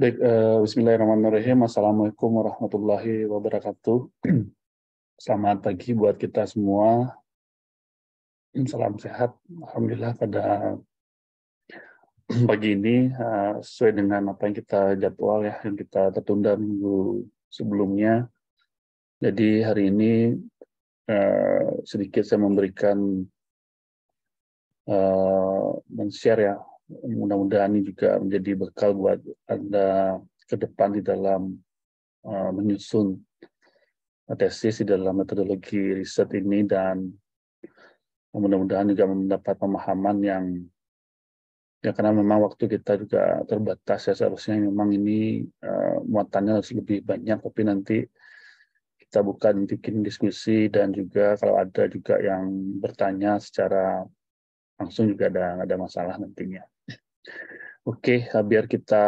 Baik, uh, bismillahirrahmanirrahim. Assalamualaikum warahmatullahi wabarakatuh. Selamat pagi buat kita semua. Salam sehat. Alhamdulillah pada pagi ini uh, sesuai dengan apa yang kita jadwal ya, yang kita tertunda minggu sebelumnya. Jadi hari ini uh, sedikit saya memberikan uh, men-share ya mudah-mudahan ini juga menjadi bekal buat Anda ke depan di dalam eh, menyusun tesis di dalam metodologi riset ini dan mudah-mudahan juga mendapat pemahaman yang ya karena memang waktu kita juga terbatas ya seharusnya memang ini uh, muatannya harus lebih banyak tapi nanti kita bukan bikin diskusi dan juga kalau ada juga yang bertanya secara langsung juga ada ada masalah nantinya. Oke, okay, eh, biar kita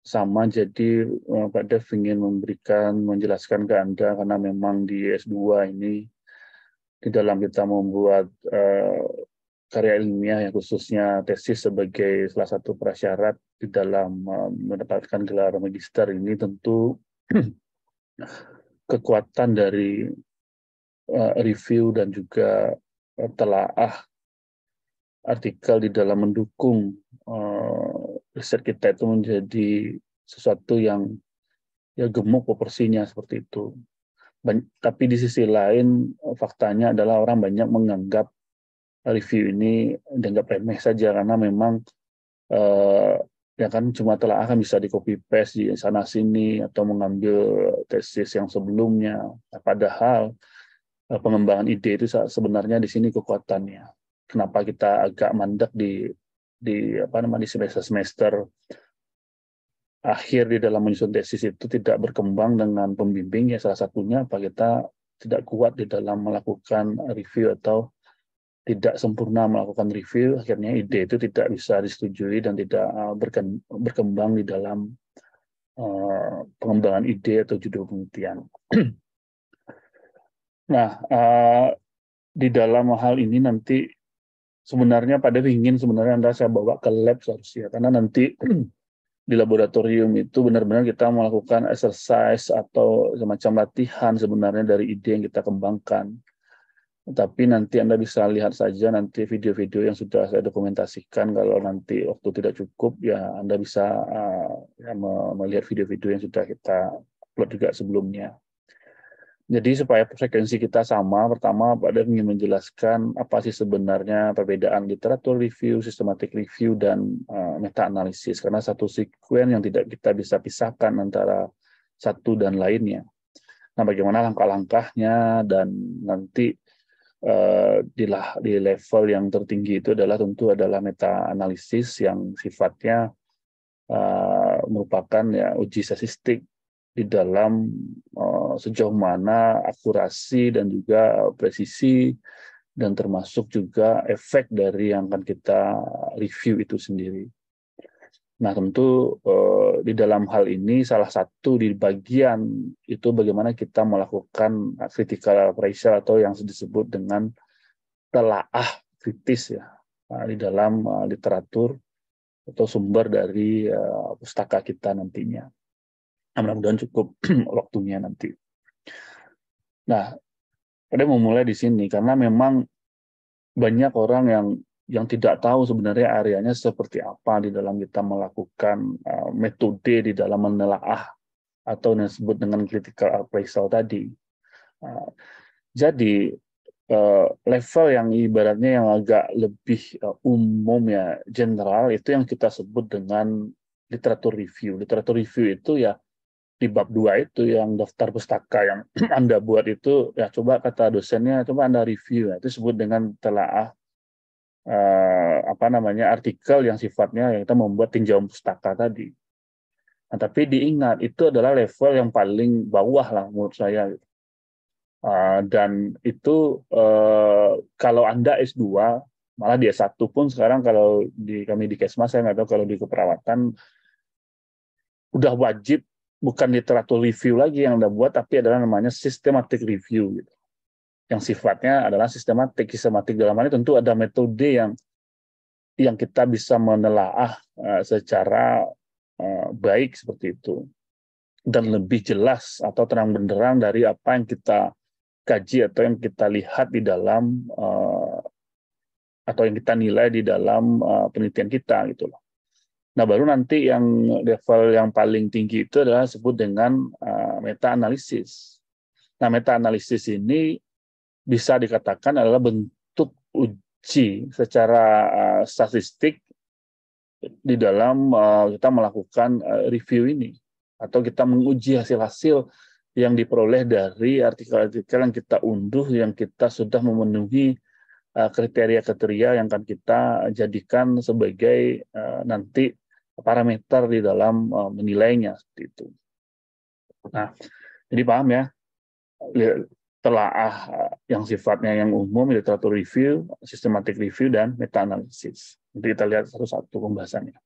sama, jadi eh, Pak Dev ingin memberikan, menjelaskan ke Anda, karena memang di S2 ini, di dalam kita membuat uh, karya ilmiah, yang khususnya tesis sebagai salah satu prasyarat di dalam uh, mendapatkan gelar magister ini, tentu kekuatan dari uh, review dan juga telaah artikel di dalam mendukung Eh, riset kita itu menjadi sesuatu yang ya gemuk proporsinya seperti itu. tapi di sisi lain eh, faktanya adalah orang banyak menganggap review ini dianggap remeh saja karena memang uh, ya kan cuma telah akan bisa di copy paste di sana sini atau mengambil tesis yang sebelumnya. Nah, padahal pengembangan ide itu sebenarnya di sini kekuatannya. Kenapa kita agak mandek di di apa namanya di semester semester akhir di dalam menyusun tesis itu tidak berkembang dengan pembimbingnya salah satunya apa kita tidak kuat di dalam melakukan review atau tidak sempurna melakukan review akhirnya ide itu tidak bisa disetujui dan tidak eh, berkembang di dalam eh, pengembangan ide atau judul penelitian. nah, eh, di dalam hal ini nanti sebenarnya pada ingin sebenarnya Anda saya bawa ke lab seharusnya karena nanti di laboratorium itu benar-benar kita melakukan exercise atau semacam latihan sebenarnya dari ide yang kita kembangkan. Tapi nanti Anda bisa lihat saja nanti video-video yang sudah saya dokumentasikan. Kalau nanti waktu tidak cukup, ya Anda bisa eh, ya, melihat video-video yang sudah kita upload juga sebelumnya. Jadi supaya frekuensi kita sama, pertama Pak Dev ingin menjelaskan apa sih sebenarnya perbedaan literatur review, systematic review, dan eh, meta-analisis. Karena satu sekuen yang tidak kita bisa pisahkan antara satu dan lainnya. Nah, bagaimana langkah-langkahnya dan nanti uh, di, di level yang tertinggi itu adalah tentu adalah meta-analisis yang sifatnya uh, merupakan ya uji statistik di dalam eh, sejauh mana akurasi dan juga eh, presisi dan termasuk juga efek dari yang akan kita review itu sendiri. Nah, tentu eh, di dalam hal ini salah satu di bagian itu bagaimana kita melakukan critical appraisal atau yang disebut dengan telaah kritis ya di dalam literatur atau sumber dari pustaka kita nantinya mudah-mudahan cukup waktunya nanti. Nah, pada mau mulai di sini karena memang banyak orang yang yang tidak tahu sebenarnya areanya seperti apa di dalam kita melakukan uh, metode di dalam menelaah atau yang disebut dengan critical appraisal tadi. Uh, jadi uh, level yang ibaratnya yang agak lebih uh, umum ya general itu yang kita sebut dengan literatur review. Literatur review itu ya di bab 2 itu yang daftar pustaka yang Anda buat itu ya coba kata dosennya coba Anda review ya. itu disebut dengan telaah eh, apa namanya artikel yang sifatnya yang kita membuat tinjauan pustaka tadi. Nah, tapi diingat itu adalah level yang paling bawah lah menurut saya. Uh, dan itu uh, kalau Anda S2 malah dia S1 pun sekarang kalau di kami di Kesmas saya nggak tahu kalau di keperawatan udah wajib bukan literatur review lagi yang Anda buat, tapi adalah namanya systematic review. Gitu. Yang sifatnya adalah sistematik. Sistematik dalam hal ini tentu ada metode yang yang kita bisa menelaah eh, secara eh, baik seperti itu dan lebih jelas atau terang benderang dari apa yang kita kaji atau yang kita lihat di dalam eh, atau yang kita nilai di dalam penelitian kita gitu loh. Nah, baru nanti yang level yang paling tinggi itu adalah sebut dengan uh, meta-analisis. Nah, meta-analisis ini bisa dikatakan adalah bentuk uji secara eh, statistik di dalam eh, kita melakukan review ini atau kita menguji hasil-hasil yang diperoleh dari artikel-artikel yang kita unduh yang kita sudah memenuhi kriteria-kriteria yang akan kita jadikan sebagai nanti parameter di dalam eh, menilainya seperti itu. Nah, jadi paham ya telaah eh, yang sifatnya yang umum literatur review, systematic review dan meta analisis. Nanti kita lihat satu-satu pembahasannya.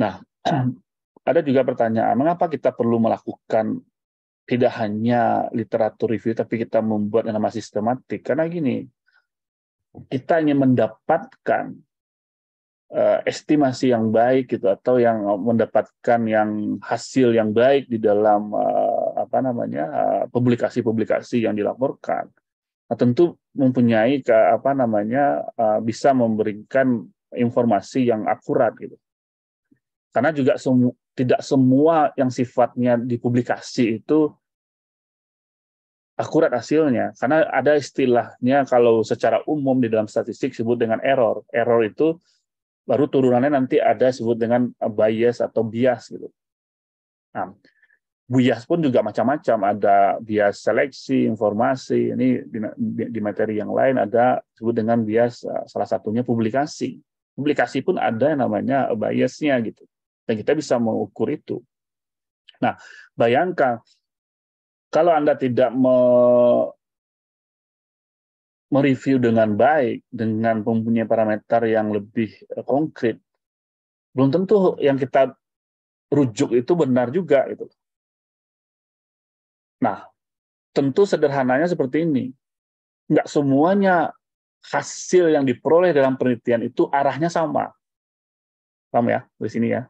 Nah, ada juga pertanyaan, mengapa kita perlu melakukan tidak hanya literatur review tapi kita membuat nama sistematik? Karena gini, kita ingin mendapatkan uh, estimasi yang baik gitu atau yang mendapatkan yang hasil yang baik di dalam uh, apa namanya publikasi eh, publikasi-publikasi yang dilaporkan nah, tentu mempunyai ke, apa namanya uh, bisa memberikan informasi yang akurat gitu karena juga semu tidak semua yang sifatnya dipublikasi itu akurat hasilnya karena ada istilahnya kalau secara umum di dalam statistik disebut dengan error error itu baru turunannya nanti ada sebut dengan eh, bias atau bias gitu. Nah, bias pun juga macam-macam, ada bias seleksi, informasi, ini di, materi yang lain ada sebut dengan bias eh, salah satunya publikasi. Publikasi pun ada yang namanya biasnya gitu. Dan kita bisa mengukur itu. Nah, bayangkan kalau Anda tidak me, mereview dengan baik dengan mempunyai parameter yang lebih eh, konkret belum tentu yang kita rujuk itu benar juga gitu. Nah, tentu sederhananya seperti ini. Nggak semuanya hasil yang diperoleh dalam penelitian itu arahnya sama. Paham ya? Di sini ya.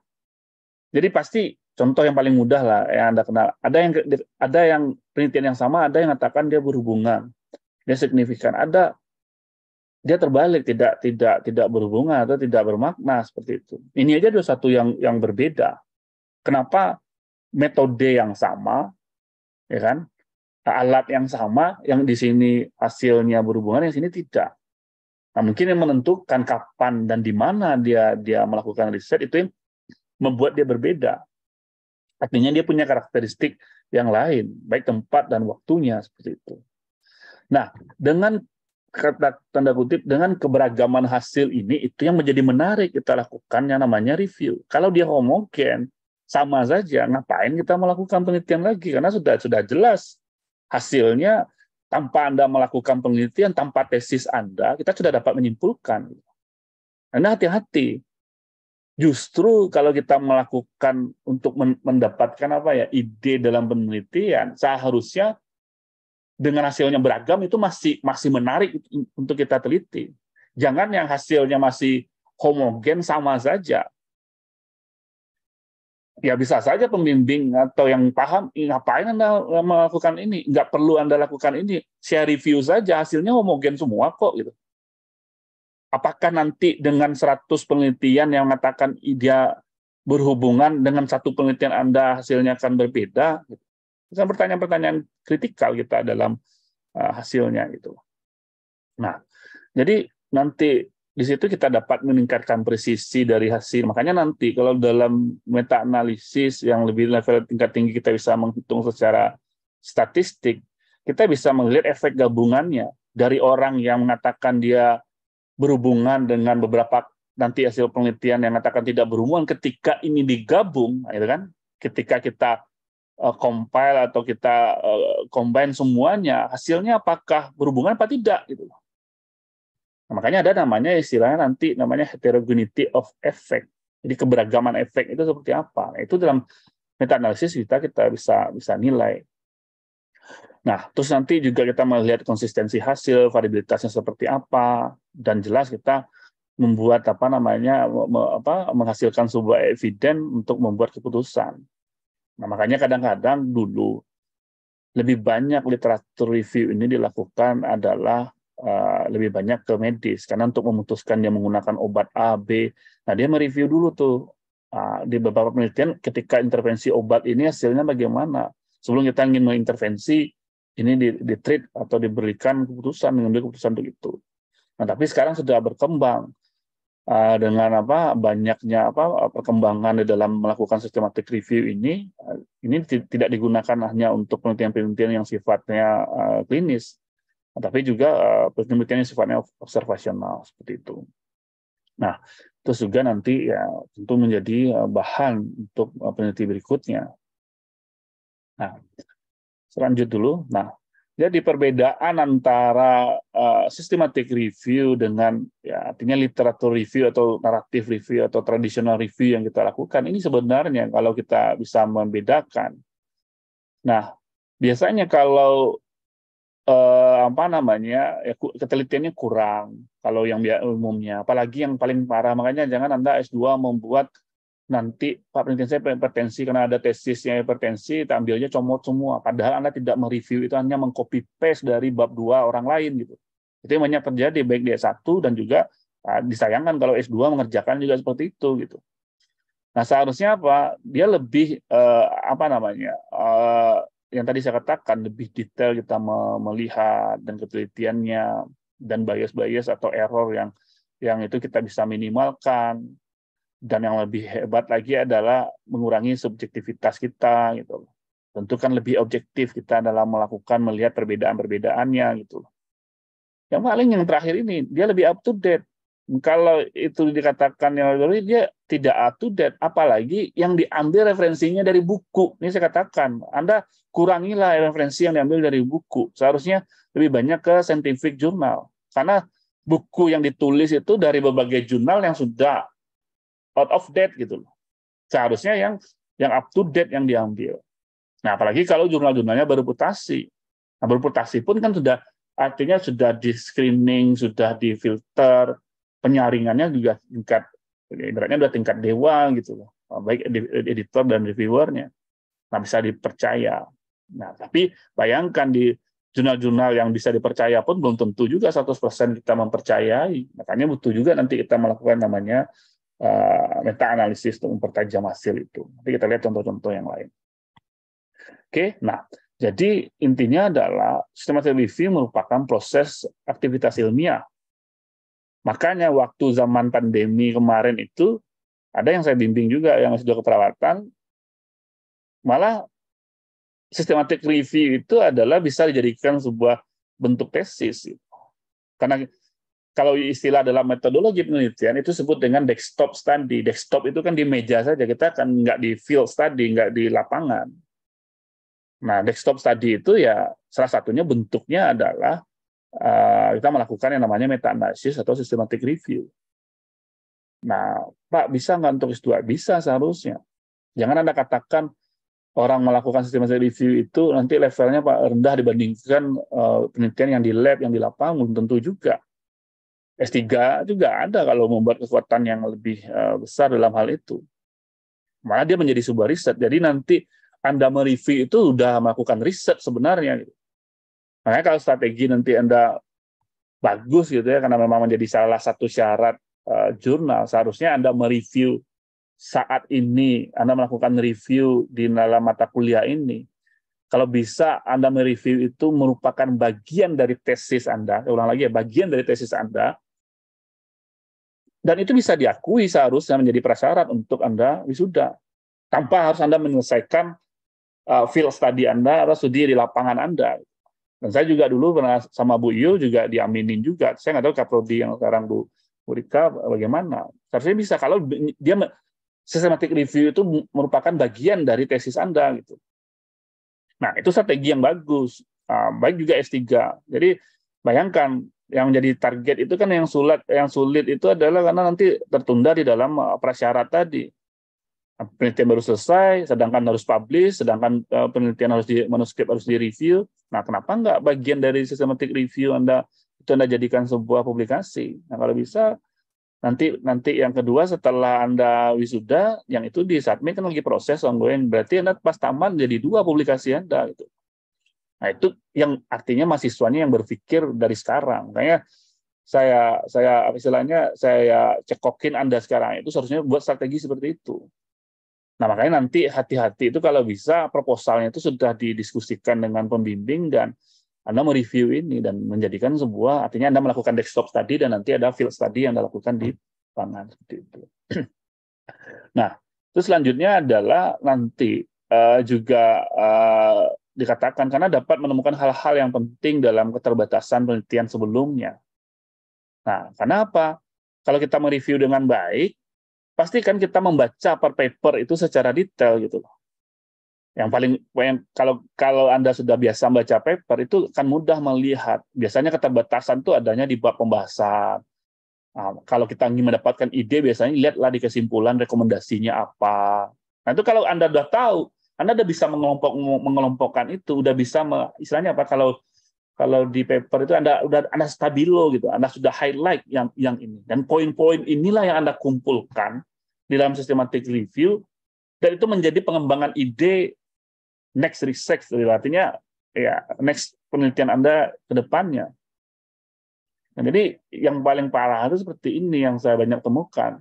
Jadi pasti contoh yang paling mudah lah yang Anda kenal. Ada yang ada yang penelitian yang sama, ada yang mengatakan dia berhubungan dia signifikan ada dia terbalik tidak tidak tidak berhubungan atau tidak bermakna seperti itu ini aja dua satu yang yang berbeda kenapa metode yang sama ya kan alat yang sama yang di sini hasilnya berhubungan yang sini tidak nah mungkin yang menentukan kapan dan di mana dia dia melakukan riset itu yang membuat dia berbeda artinya dia punya karakteristik yang lain baik tempat dan waktunya seperti itu Nah, dengan kata tanda kutip dengan keberagaman hasil ini itu yang menjadi menarik kita lakukan yang namanya review. Kalau dia homogen sama saja, ngapain kita melakukan penelitian lagi? Karena sudah sudah jelas hasilnya tanpa Anda melakukan penelitian, tanpa tesis Anda, kita sudah dapat menyimpulkan. Anda hati-hati. Justru kalau kita melakukan untuk mendapatkan apa ya ide dalam penelitian, seharusnya dengan hasilnya beragam itu masih masih menarik untuk kita teliti. Jangan yang hasilnya masih homogen sama saja. Ya bisa saja pembimbing atau yang paham ngapain Anda eh, melakukan ini? Nggak perlu Anda lakukan ini. Saya review saja hasilnya homogen semua kok gitu. Apakah nanti dengan 100 penelitian yang mengatakan dia berhubungan dengan satu penelitian Anda hasilnya akan berbeda? Gitu Misalnya pertanyaan-pertanyaan kritikal kita dalam uh, hasilnya itu. Nah, jadi nanti di situ kita dapat meningkatkan presisi dari hasil. Makanya nanti kalau dalam meta analisis yang lebih level tingkat tinggi kita bisa menghitung secara statistik, kita bisa melihat efek gabungannya dari orang yang mengatakan dia berhubungan dengan beberapa nanti hasil penelitian yang mengatakan tidak berhubungan ketika ini digabung, gitu kan? Ketika kita uh, compile atau kita uh, combine semuanya, hasilnya apakah berhubungan apa tidak gitu loh. Nah, makanya ada namanya istilahnya nanti namanya heterogeneity of effect. Jadi keberagaman efek itu seperti apa? Nah, itu dalam meta analisis kita kita bisa bisa nilai. Nah, terus nanti juga kita melihat konsistensi hasil, variabilitasnya seperti apa dan jelas kita membuat apa namanya apa menghasilkan sebuah eviden untuk membuat keputusan. Nah, makanya kadang-kadang dulu lebih banyak literatur review ini dilakukan adalah uh, lebih banyak ke medis karena untuk memutuskan dia menggunakan obat A, B, nah dia mereview dulu tuh uh, di beberapa penelitian ketika intervensi obat ini hasilnya bagaimana sebelum kita ingin mengintervensi ini di, di treat atau diberikan keputusan mengambil keputusan untuk itu. Nah tapi sekarang sudah berkembang uh, dengan apa banyaknya apa eh, perkembangan di dalam melakukan systematic review ini uh, ini tidak digunakan hanya untuk penelitian-penelitian yang sifatnya uh, klinis tapi juga uh, penelitian yang sifatnya observasional seperti itu. Nah, terus juga nanti ya tentu menjadi bahan untuk uh, peneliti berikutnya. Nah, selanjut dulu. Nah, jadi ya, perbedaan antara uh, systematic review dengan ya artinya literatur review atau naratif review atau traditional review yang kita lakukan ini sebenarnya kalau kita bisa membedakan. Nah, biasanya kalau eh, apa namanya ya, ketelitiannya kurang kalau yang umumnya, apalagi yang paling parah makanya jangan anda S2 membuat nanti Pak penelitian saya hipertensi karena ada tesisnya hipertensi, kita ambilnya comot semua. Padahal Anda tidak mereview itu hanya mengcopy paste dari bab dua orang lain gitu. Itu yang banyak terjadi baik di S1 dan juga ah, disayangkan kalau S2 mengerjakan juga seperti itu gitu. Nah, seharusnya apa? Dia lebih eh, apa namanya? Eh, yang tadi saya katakan lebih detail kita melihat dan ketelitiannya dan bias-bias atau error yang yang itu kita bisa minimalkan dan yang lebih hebat lagi adalah mengurangi subjektivitas kita gitu Tentu kan lebih objektif kita dalam melakukan melihat perbedaan-perbedaannya gitu loh. Yang paling yang terakhir ini dia lebih up to date. Kalau itu dikatakan yang lalu dia tidak up to date apalagi yang diambil referensinya dari buku. Ini saya katakan, Anda kurangilah referensi yang diambil dari buku. Seharusnya lebih banyak ke scientific jurnal. Karena buku yang ditulis itu dari berbagai jurnal yang sudah out of date gitu loh. Seharusnya yang yang up to date yang diambil. Nah, apalagi kalau jurnal-jurnalnya putasi. Nah, putasi pun kan sudah artinya sudah di screening, sudah di filter, penyaringannya juga tingkat ibaratnya sudah tingkat dewa gitu loh. Baik editor dan reviewernya. Nah, bisa dipercaya. Nah, tapi bayangkan di jurnal-jurnal yang bisa dipercaya pun belum tentu juga 100% kita mempercayai. Makanya butuh juga nanti kita melakukan namanya Eh, meta analisis untuk mempertajam hasil itu. Nanti kita lihat contoh-contoh yang lain. Oke, nah jadi intinya adalah systematic review merupakan proses aktivitas ilmiah. Makanya waktu zaman pandemi kemarin itu ada yang saya bimbing juga yang sudah keperawatan malah systematic review itu adalah bisa dijadikan sebuah bentuk tesis. Karena kalau istilah dalam metodologi penelitian itu sebut dengan desktop study. Desktop itu kan di meja saja, kita kan nggak di field study, nggak di lapangan. Nah, desktop study itu ya salah satunya bentuknya adalah uh, kita melakukan yang namanya meta analysis atau systematic review. Nah, Pak, bisa nggak untuk s Bisa seharusnya. Jangan Anda katakan orang melakukan systematic review itu nanti levelnya Pak rendah dibandingkan uh, penelitian yang di lab, yang di lapangan, belum tentu juga S3 juga ada kalau membuat kekuatan yang lebih eh, besar dalam hal itu. Malah dia menjadi sebuah riset. Jadi nanti Anda mereview itu sudah melakukan riset sebenarnya. Gitu. Makanya kalau strategi nanti Anda bagus gitu ya, karena memang menjadi salah satu syarat eh, jurnal, seharusnya Anda mereview saat ini, Anda melakukan review di dalam mata kuliah ini, kalau bisa Anda mereview itu merupakan bagian dari tesis Anda, ulang lagi ya, bagian dari tesis Anda, dan itu bisa diakui seharusnya menjadi prasyarat untuk Anda wisuda. Tanpa harus Anda menyelesaikan uh, field study Anda atau studi di lapangan Anda. Dan saya juga dulu pernah sama Bu Yu juga diaminin juga. Saya nggak tahu Kaprodi yang sekarang Bu, Murika Rika bagaimana. Seharusnya bisa kalau dia systematic review itu merupakan bagian dari tesis Anda gitu. Nah, itu strategi yang bagus. Ah, baik juga S3. Jadi bayangkan yang menjadi target itu kan yang sulit yang sulit itu adalah karena nanti tertunda di dalam ah, prasyarat tadi. Ah, penelitian baru selesai, sedangkan harus publish, sedangkan penelitian harus di manuskrip harus direview. Nah, kenapa nggak bagian dari systematic review Anda itu Anda jadikan sebuah publikasi? Nah, kalau bisa Nanti nanti yang kedua setelah Anda wisuda, yang itu di submit kan lagi proses ongoing. Berarti Anda pas tamat jadi dua publikasi Anda gitu. Nah, itu yang artinya mahasiswanya yang berpikir dari sekarang. makanya saya saya istilahnya saya cekokin Anda sekarang itu seharusnya buat strategi seperti itu. Nah, makanya nanti hati-hati itu kalau bisa proposalnya itu sudah didiskusikan dengan pembimbing dan anda mereview ini dan menjadikan sebuah, artinya Anda melakukan desktop tadi dan nanti ada field study yang Anda lakukan di pangan seperti itu. nah, terus selanjutnya adalah nanti uh, juga uh, dikatakan karena dapat menemukan hal-hal yang penting dalam keterbatasan penelitian sebelumnya. Nah, karena apa? Kalau kita mereview dengan baik, pasti kan kita membaca per paper itu secara detail gitu loh. Yang paling yang kalau kalau Anda sudah biasa baca paper itu kan mudah melihat. Biasanya keterbatasan itu adanya di bab pembahasan. Nah, kalau kita ingin mendapatkan ide biasanya lihatlah di kesimpulan rekomendasinya apa. Nah itu kalau Anda sudah tahu, Anda sudah bisa mengelompok mengelompokkan itu, sudah bisa me, istilahnya apa kalau kalau di paper itu Anda sudah Anda stabilo gitu, Anda sudah highlight yang yang ini dan poin-poin inilah yang Anda kumpulkan di dalam systematic review dan itu menjadi pengembangan ide next research artinya ya next penelitian Anda ke depannya. Nah, jadi yang paling parah itu seperti ini yang saya banyak temukan.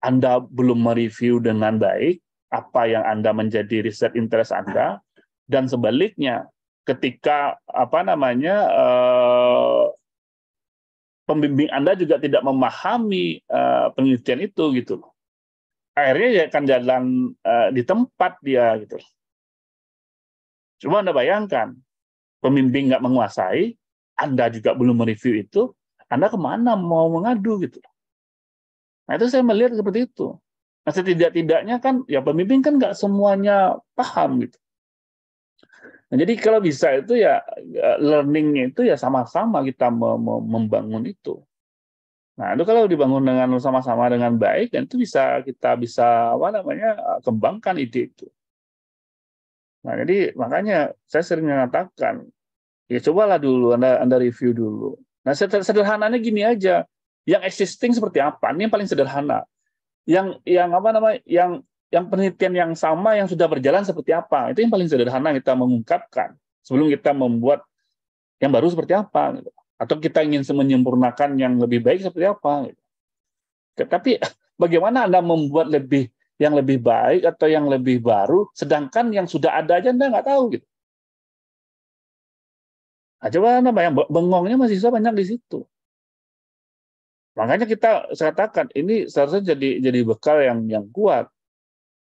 Anda belum mereview dengan baik apa yang Anda menjadi riset interest Anda dan sebaliknya ketika apa namanya eh, pembimbing Anda juga tidak memahami eh, penelitian itu gitu Akhirnya ya akan jalan uh, di tempat dia gitu Cuma Anda bayangkan, pemimpin nggak menguasai, Anda juga belum mereview itu, Anda kemana mau mengadu gitu. Nah itu saya melihat seperti itu. Nah setidak-tidaknya kan, ya pemimpin kan nggak semuanya paham gitu. Nah, jadi kalau bisa itu ya, ya learning itu ya sama-sama kita membangun itu. Nah, itu kalau dibangun dengan sama-sama dengan baik, dan itu bisa kita bisa apa namanya kembangkan ide itu. Nah, jadi makanya saya sering mengatakan, ya cobalah dulu Anda Anda review dulu. Nah, sederhananya gini aja. Yang existing seperti apa? Ini yang paling sederhana. Yang yang apa namanya? Yang yang penelitian yang sama yang sudah berjalan seperti apa? Itu yang paling sederhana kita mengungkapkan sebelum kita membuat yang baru seperti apa gitu. Atau kita ingin menyempurnakan yang lebih baik seperti apa gitu. Tapi bagaimana Anda membuat lebih yang lebih baik atau yang lebih baru, sedangkan yang sudah ada aja Anda nggak tahu gitu. Nah, coba Anda bayang, bengongnya mahasiswa banyak di situ. Makanya kita katakan ini seharusnya jadi jadi bekal yang yang kuat,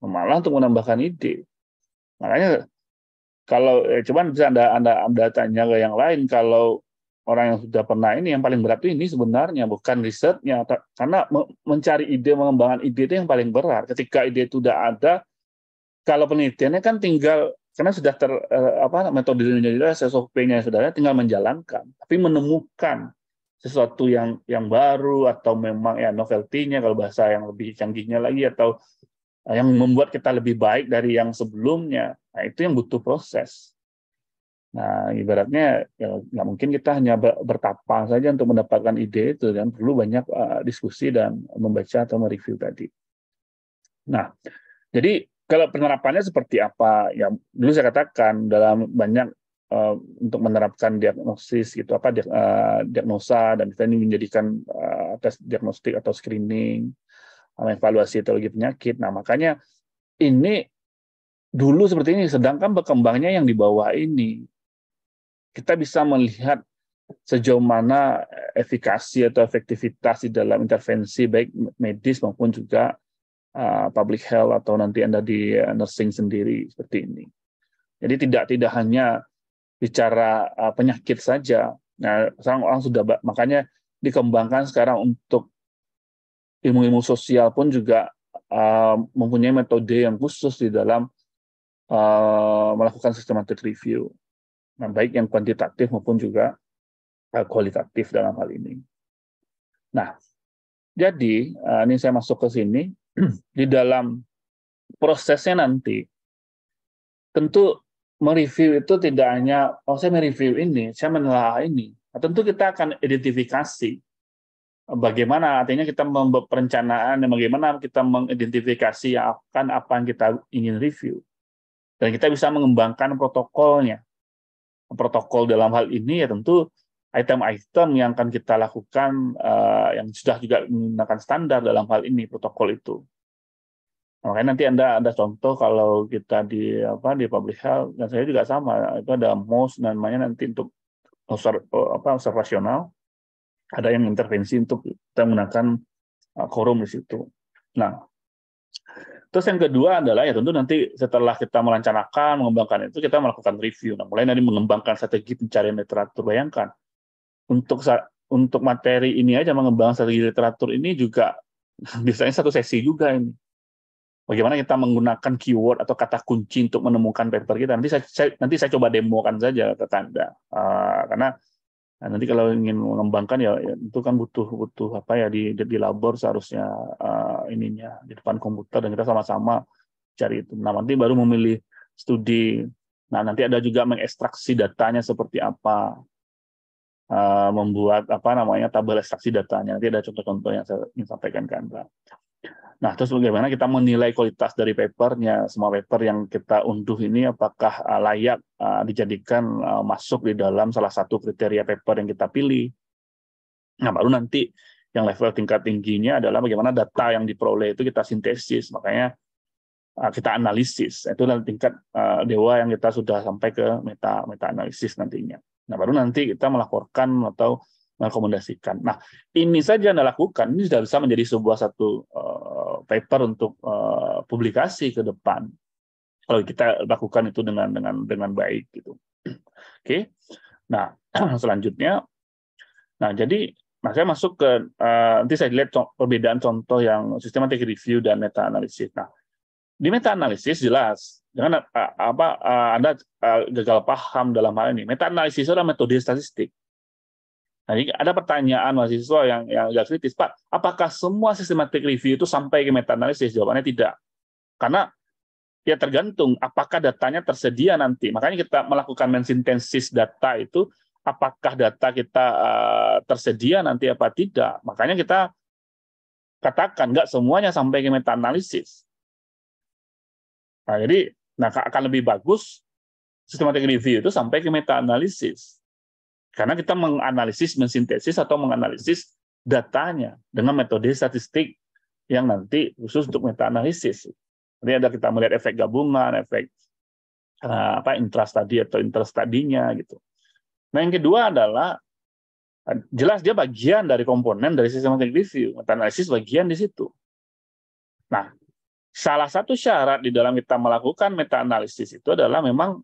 malah untuk menambahkan ide. Makanya kalau eh, cuman bisa anda, anda anda tanya ke yang lain kalau orang yang sudah pernah ini yang paling berat ini sebenarnya bukan risetnya karena mencari ide mengembangkan ide itu yang paling berat ketika ide itu sudah ada kalau penelitiannya kan tinggal karena sudah ter eh, apa metode sudah SOP-nya saudara tinggal menjalankan tapi menemukan sesuatu yang yang baru atau memang ya novelty-nya kalau bahasa yang lebih canggihnya lagi atau eh, yang membuat kita lebih baik dari yang sebelumnya nah itu yang butuh proses Nah, ibaratnya ya nggak mungkin kita hanya bertapa saja untuk mendapatkan ide itu, dan perlu banyak uh, diskusi dan membaca atau mereview tadi. Nah, jadi kalau penerapannya seperti apa? Ya dulu saya katakan dalam banyak uh, untuk menerapkan diagnosis gitu apa uh, diagnosa dan kita ini menjadikan uh, tes diagnostik atau screening evaluasi etiologi penyakit. Nah, makanya ini dulu seperti ini sedangkan berkembangnya yang di bawah ini kita bisa melihat sejauh mana eh, efikasi atau efektivitas di dalam intervensi baik medis maupun juga uh, public health atau nanti Anda di eh, nursing sendiri seperti ini. Jadi tidak tidak hanya bicara uh, penyakit saja. Nah, sekarang orang sudah makanya dikembangkan sekarang untuk ilmu-ilmu sosial pun juga uh, mempunyai metode yang khusus di dalam uh, melakukan systematic review nah, baik yang kuantitatif maupun juga eh, kualitatif dalam hal ini. Nah, jadi eh, ini saya masuk ke sini di dalam prosesnya nanti tentu mereview itu tidak hanya oh saya mereview ini, saya menelaah ini. Nah, tentu kita akan identifikasi eh, bagaimana artinya kita membuat perencanaan dan bagaimana kita mengidentifikasi akan apa yang kita ingin review. Dan kita bisa mengembangkan protokolnya protokol dalam hal ini ya tentu item-item yang akan kita lakukan uh, yang sudah juga menggunakan standar dalam hal ini protokol itu. Makanya nanti anda ada contoh kalau kita di apa di public health dan saya juga sama itu ada MOS namanya nanti untuk eh, apa observasional ada yang intervensi untuk kita menggunakan uh, di situ. Nah, Terus yang kedua adalah ya tentu nanti setelah kita melancarkan mengembangkan itu, kita melakukan review. Nah, mulai dari mengembangkan strategi pencarian literatur, bayangkan. Untuk untuk materi ini aja mengembangkan strategi literatur ini juga biasanya satu sesi juga ini. Bagaimana kita menggunakan keyword atau kata kunci untuk menemukan paper kita. Nanti saya, saya nanti saya coba demokan saja ke Anda. Uh, karena Nah, nanti kalau ingin mengembangkan ya, ya itu kan butuh butuh apa ya di di labor seharusnya uh, ininya di depan komputer dan kita sama-sama cari itu. Nah nanti baru memilih studi. Nah nanti ada juga mengekstraksi datanya seperti apa, uh, membuat apa namanya tabel ekstraksi datanya. Nanti ada contoh-contoh yang saya ingin sampaikan ke anda. Nah, terus bagaimana kita menilai kualitas dari papernya, semua paper yang kita unduh ini apakah eh, layak eh, dijadikan eh, masuk di dalam salah satu kriteria paper yang kita pilih. Nah, baru nanti yang level tingkat tingginya adalah bagaimana data yang diperoleh itu kita sintesis, makanya kita analisis. Itu adalah tingkat dewa yang kita sudah sampai ke meta meta analisis nantinya. Nah, baru nanti kita melaporkan atau merekomendasikan. Nah, ini saja Anda lakukan, ini sudah bisa menjadi sebuah satu uh, paper untuk uh, publikasi ke depan kalau kita lakukan itu dengan dengan dengan baik gitu oke okay. nah selanjutnya nah jadi nah saya masuk ke uh, nanti saya lihat co perbedaan contoh yang systematic review dan meta analisis nah di meta analisis jelas dengan uh, apa uh, anda uh, gagal paham dalam hal ini meta analisis adalah metode statistik Nah, ada pertanyaan mahasiswa yang yang agak kritis, Pak, apakah semua systematic review itu sampai ke meta analisis? Jawabannya tidak. Karena ya tergantung apakah datanya tersedia nanti. Makanya kita melakukan mensintensis data itu apakah data kita uh, tersedia nanti apa tidak. Makanya kita katakan nggak semuanya sampai ke meta analisis. Nah, jadi nah akan lebih bagus systematic review itu sampai ke meta analisis. Karena kita menganalisis, mensintesis atau menganalisis datanya dengan metode statistik yang nanti khusus untuk meta-analisis. Nanti ada kita melihat efek gabungan, efek eh, apa interest atau interest tadinya gitu. Nah yang kedua adalah eh, jelas dia bagian dari komponen dari systematic review, meta analisis bagian di situ. Nah, salah satu syarat di dalam kita melakukan meta analisis itu adalah memang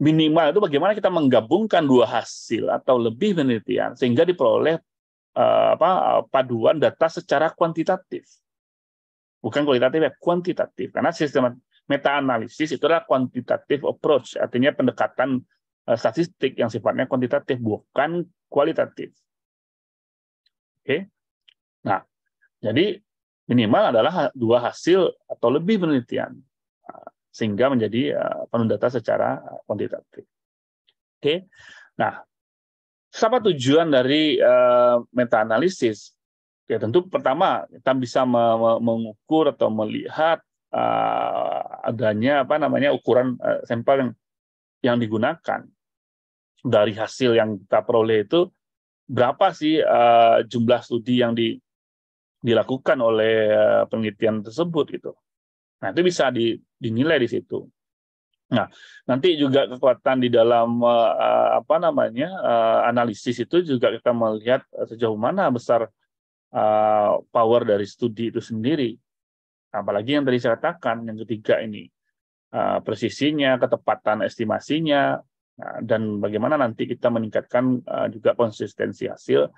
minimal itu bagaimana kita menggabungkan dua hasil atau lebih penelitian sehingga diperoleh eh, apa paduan data secara kuantitatif. Bukan kualitatif ya, kuantitatif. Karena sistem meta analisis itu adalah kuantitatif approach, artinya pendekatan eh, statistik yang sifatnya kuantitatif bukan kualitatif. Oke. Nah, jadi minimal adalah dua hasil atau lebih penelitian sehingga menjadi eh, penuh data secara kuantitatif. Oke, nah apa tujuan dari eh, meta analisis? Ya tentu pertama kita bisa mengukur atau melihat eh, adanya apa namanya ukuran sampel yang yang digunakan dari hasil yang kita peroleh itu berapa sih jumlah studi yang di, dilakukan oleh penelitian tersebut itu? Nah itu bisa di, dinilai di situ. Nah, nanti juga kekuatan di dalam uh, apa namanya uh, analisis itu juga kita melihat sejauh mana besar uh, power dari studi itu sendiri. Apalagi yang tadi saya katakan yang ketiga ini uh, presisinya, ketepatan estimasinya, uh, dan bagaimana nanti kita meningkatkan uh, juga konsistensi hasil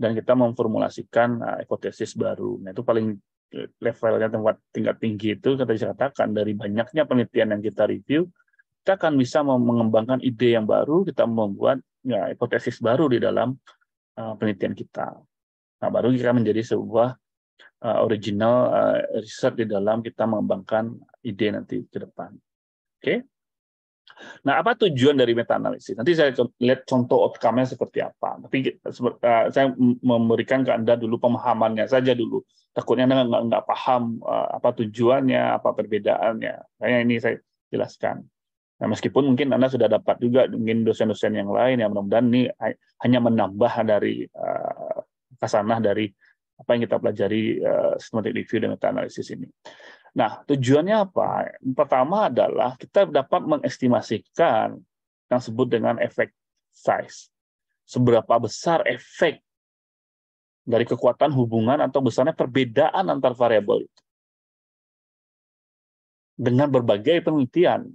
dan kita memformulasikan uh, hipotesis baru. Nah, itu paling levelnya tempat tingkat tinggi itu kita bisa katakan dari banyaknya penelitian yang kita review kita akan bisa mengembangkan ide yang baru kita membuat ya hipotesis baru di dalam uh, penelitian kita nah baru kita menjadi sebuah uh, original uh, research di dalam kita mengembangkan ide nanti ke depan oke okay? Nah, apa tujuan dari meta analisis? Nanti saya lihat contoh outcome-nya seperti apa. Tapi uh, saya memberikan ke Anda dulu pemahamannya saja dulu. Takutnya Anda nggak, nggak paham uh, apa tujuannya, apa perbedaannya. Kayaknya ini saya jelaskan. Nah, meskipun mungkin Anda sudah dapat juga mungkin dosen-dosen yang lain, yang mudah-mudahan ini hanya menambah dari uh, eh, kasanah dari apa yang kita pelajari uh, systematic review dan meta analisis ini. Nah, tujuannya apa? Pertama adalah kita dapat mengestimasikan yang disebut dengan efek size. Seberapa besar efek dari kekuatan hubungan atau besarnya perbedaan antar variabel itu. Dengan berbagai penelitian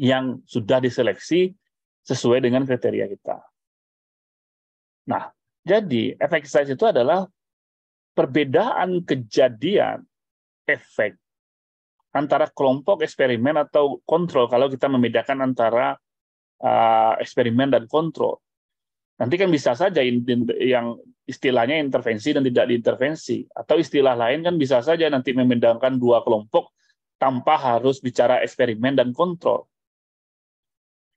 yang sudah diseleksi sesuai dengan kriteria kita. Nah, jadi efek size itu adalah perbedaan kejadian efek antara kelompok eksperimen atau kontrol kalau kita membedakan antara uh, eksperimen dan kontrol. Nanti kan bisa saja yang istilahnya intervensi dan tidak diintervensi atau istilah lain kan bisa saja nanti membedakan dua kelompok tanpa harus bicara eksperimen dan kontrol.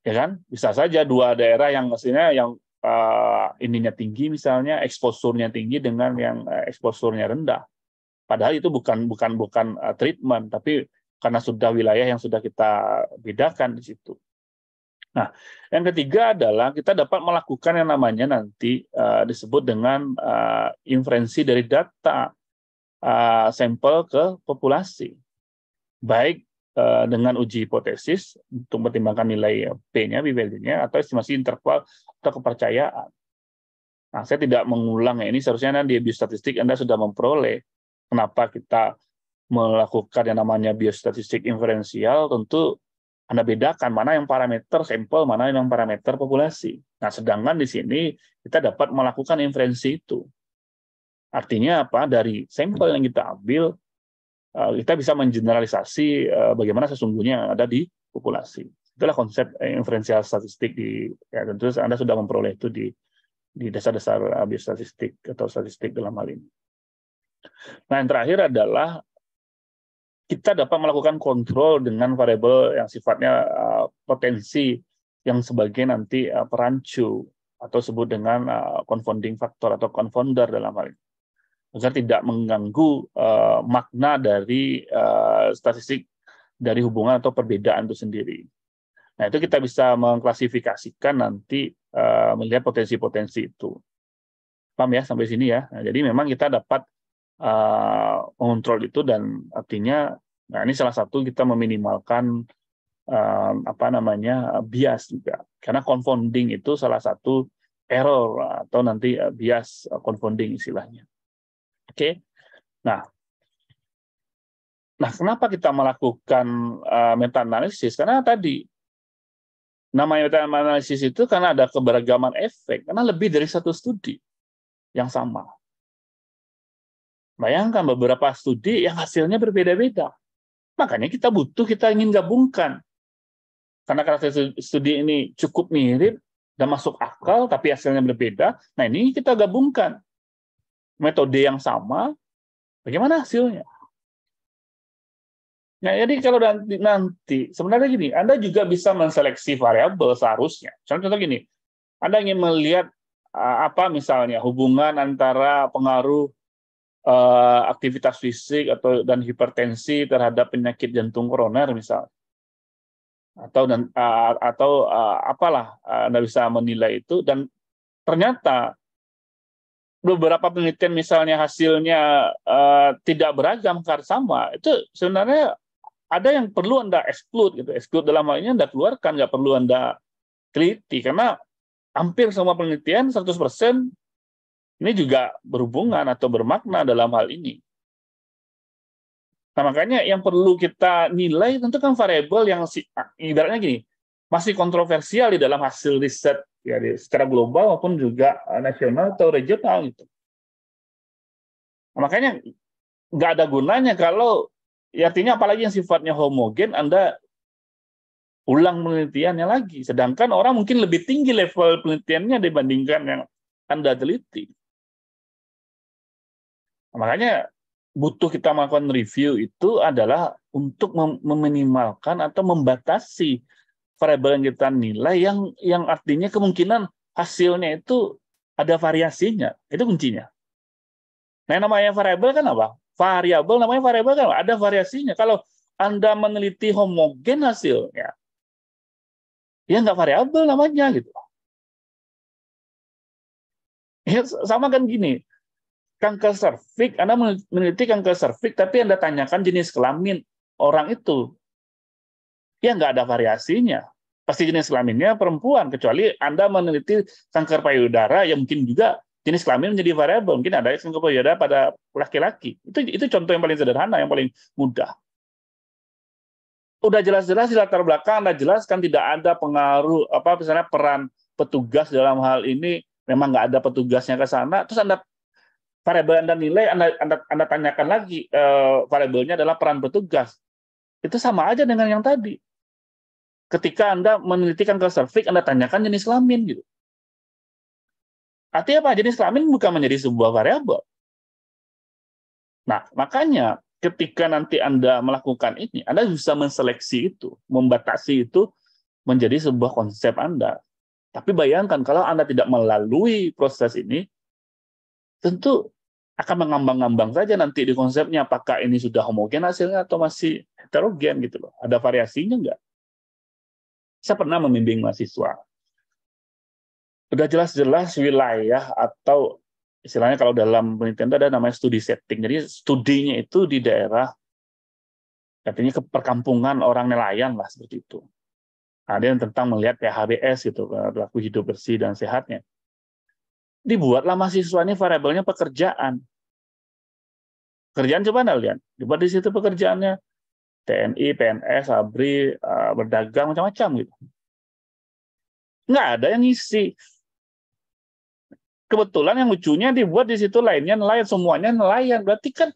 Ya kan? Bisa saja dua daerah yang mestinya yang uh, ininya tinggi misalnya eksposurnya tinggi dengan yang uh, eksposurnya rendah Padahal itu bukan bukan bukan uh, treatment, tapi karena sudah wilayah yang sudah kita bedakan di situ. Nah, yang ketiga adalah kita dapat melakukan yang namanya nanti uh, disebut dengan uh, inferensi dari data uh, sampel ke populasi, baik uh, dengan uji hipotesis untuk mempertimbangkan nilai p-nya, p-value-nya, atau estimasi interval atau kepercayaan. Nah, saya tidak mengulang ya ini seharusnya nanti di statistik Anda sudah memperoleh kenapa kita melakukan yang namanya biostatistik inferensial tentu anda bedakan mana yang parameter sampel, mana yang parameter populasi. Nah, sedangkan di sini kita dapat melakukan inferensi itu. Artinya apa? Dari sampel yang kita ambil, eh, kita bisa mengeneralisasi eh, bagaimana sesungguhnya yang ada di populasi. Itulah konsep eh, inferensial statistik di ya tentu Anda sudah memperoleh itu di di dasar-dasar biostatistik atau statistik dalam hal ini. Nah, yang terakhir adalah kita dapat melakukan kontrol dengan variabel yang sifatnya uh, potensi yang sebagai nanti uh, perancu atau sebut dengan uh, confounding factor atau confounder dalam hal ini agar tidak mengganggu uh, makna dari uh, statistik dari hubungan atau perbedaan itu sendiri. Nah, itu kita bisa mengklasifikasikan nanti uh, melihat potensi-potensi itu. Paham ya sampai sini ya. Nah, jadi memang kita dapat uh, itu dan artinya nah ini salah satu kita meminimalkan uh, apa namanya bias juga karena confounding itu salah satu error atau nanti eh, bias confounding istilahnya. Oke. Okay? Nah, Nah, kenapa kita melakukan uh, meta analisis? Karena tadi namanya meta analisis itu karena ada keberagaman efek, karena lebih dari satu studi yang sama. Bayangkan beberapa studi yang hasilnya berbeda-beda. Makanya kita butuh, kita ingin gabungkan. Karena karakter studi ini cukup mirip dan masuk akal, tapi hasilnya berbeda. Nah ini kita gabungkan. Metode yang sama, bagaimana hasilnya? Nah, jadi kalau nanti, nanti sebenarnya gini, Anda juga bisa menseleksi variabel seharusnya. Contoh, contoh gini, Anda ingin melihat apa misalnya hubungan antara pengaruh Eh, aktivitas fisik atau dan hipertensi terhadap penyakit jantung koroner misal atau dan atau apalah Anda bisa menilai itu dan ternyata beberapa penelitian misalnya hasilnya e, tidak beragam karena sama itu sebenarnya ada yang perlu anda exclude gitu exclude dalam hal ini anda keluarkan nggak perlu anda teliti karena hampir semua penelitian 100% ini juga berhubungan atau bermakna dalam hal ini. Nah, makanya yang perlu kita nilai tentu kan variabel yang si, ibaratnya gini, masih kontroversial di dalam hasil riset ya secara global maupun juga eh, nasional atau regional gitu. Nah, makanya nggak ada gunanya kalau ya artinya apalagi yang sifatnya homogen Anda ulang penelitiannya lagi. Sedangkan orang mungkin lebih tinggi level penelitiannya dibandingkan yang Anda teliti. Makanya butuh kita melakukan review itu adalah untuk meminimalkan atau membatasi variabel yang kita nilai yang yang artinya kemungkinan hasilnya itu ada variasinya. Itu kuncinya. Nah, yang namanya variabel kan apa? Variabel namanya variabel kan apa? ada variasinya. Kalau Anda meneliti homogen hasilnya, ya nggak variabel namanya gitu. Ya, sama kan gini, kanker serviks, Anda meneliti kanker serviks, tapi Anda tanyakan jenis kelamin orang itu, ya nggak ada variasinya. Pasti jenis kelaminnya perempuan, kecuali Anda meneliti kanker payudara, ya mungkin juga jenis kelamin menjadi variabel. Mungkin ada kanker payudara pada laki-laki. Itu itu contoh yang paling sederhana, yang paling mudah. Udah jelas-jelas di latar belakang Anda jelaskan tidak ada pengaruh apa misalnya peran petugas dalam hal ini memang nggak ada petugasnya ke sana, terus Anda variabel Anda nilai Anda Anda, anda tanyakan lagi uh, variabelnya adalah peran petugas. Itu sama aja dengan yang tadi. Ketika Anda menelitikan ke serviks, Anda tanyakan jenis kelamin gitu. Artinya apa? Jenis kelamin bukan menjadi sebuah variabel. Nah, makanya ketika nanti Anda melakukan ini, Anda bisa menseleksi itu, membatasi itu menjadi sebuah konsep Anda. Tapi bayangkan kalau Anda tidak melalui proses ini, tentu akan mengambang-ambang saja nanti di konsepnya apakah ini sudah homogen hasilnya atau masih heterogen gitu loh. Ada variasinya nggak? Saya pernah membimbing mahasiswa. sudah jelas-jelas wilayah atau istilahnya kalau dalam penelitian ada namanya studi setting. Jadi studinya itu di daerah artinya ke perkampungan orang nelayan lah seperti itu. Ada yang tentang melihat PHBS gitu, eh, perilaku hidup bersih dan sehatnya dibuatlah mahasiswa ini variabelnya pekerjaan. Kerjaan coba Anda lihat, coba di situ pekerjaannya TNI, PNS, ABRI, eh, berdagang macam-macam gitu. Nggak ada yang ngisi. Kebetulan yang lucunya dibuat di situ lainnya nelayan, semuanya nelayan. Berarti kan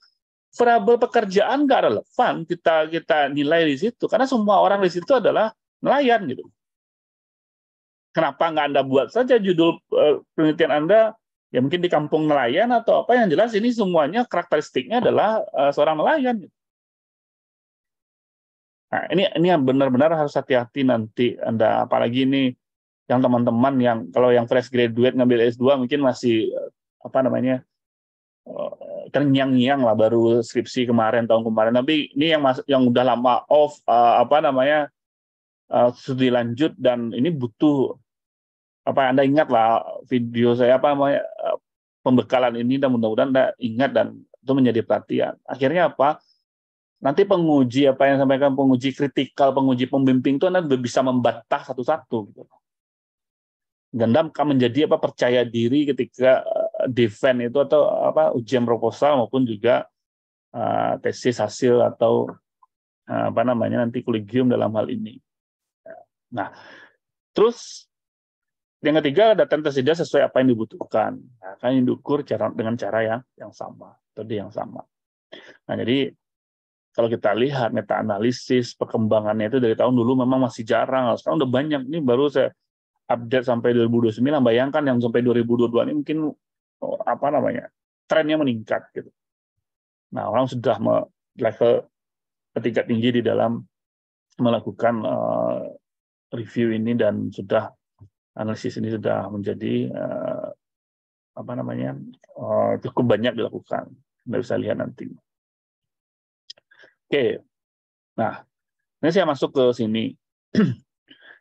variabel pekerjaan nggak relevan kita kita nilai di situ karena semua orang di situ adalah nelayan gitu kenapa nggak Anda buat saja judul eh, penelitian Anda ya mungkin di kampung nelayan atau apa yang jelas ini semuanya karakteristiknya adalah eh, seorang nelayan. Nah, ini ini yang benar-benar harus hati-hati nanti Anda apalagi ini yang teman-teman yang kalau yang fresh graduate ngambil S2 mungkin masih eh, apa namanya ternyang nyang lah baru skripsi kemarin tahun kemarin tapi ini yang mas yang udah lama off apa namanya studi lanjut dan ini butuh apa anda ingat lah video saya apa eh, pembekalan ini dan mudah-mudahan anda ingat dan itu menjadi perhatian akhirnya apa nanti penguji apa yang sampaikan penguji kritikal penguji pembimbing itu anda bisa membantah satu-satu gitu gendam kan menjadi apa percaya diri ketika eh, defend itu atau apa ujian proposal maupun juga uh, tesis hasil atau uh, apa namanya nanti kolegium dalam hal ini. Nah, terus yang ketiga, data tersedia sesuai apa yang dibutuhkan. akan nah, kan diukur cara, dengan cara yang yang sama, tadi yang sama. Nah, jadi kalau kita lihat meta analisis perkembangannya itu dari tahun dulu memang masih jarang. Nah, sekarang udah banyak Ini baru saya update sampai 2029. Bayangkan yang sampai 2022 ini mungkin oh, apa namanya? trennya meningkat gitu. Nah, orang sudah me, level ketiga tinggi di dalam melakukan eh, review ini dan sudah analisis ini sudah menjadi uh, apa namanya uh, cukup banyak dilakukan. Anda bisa lihat nanti. Oke, nah ini saya masuk ke sini.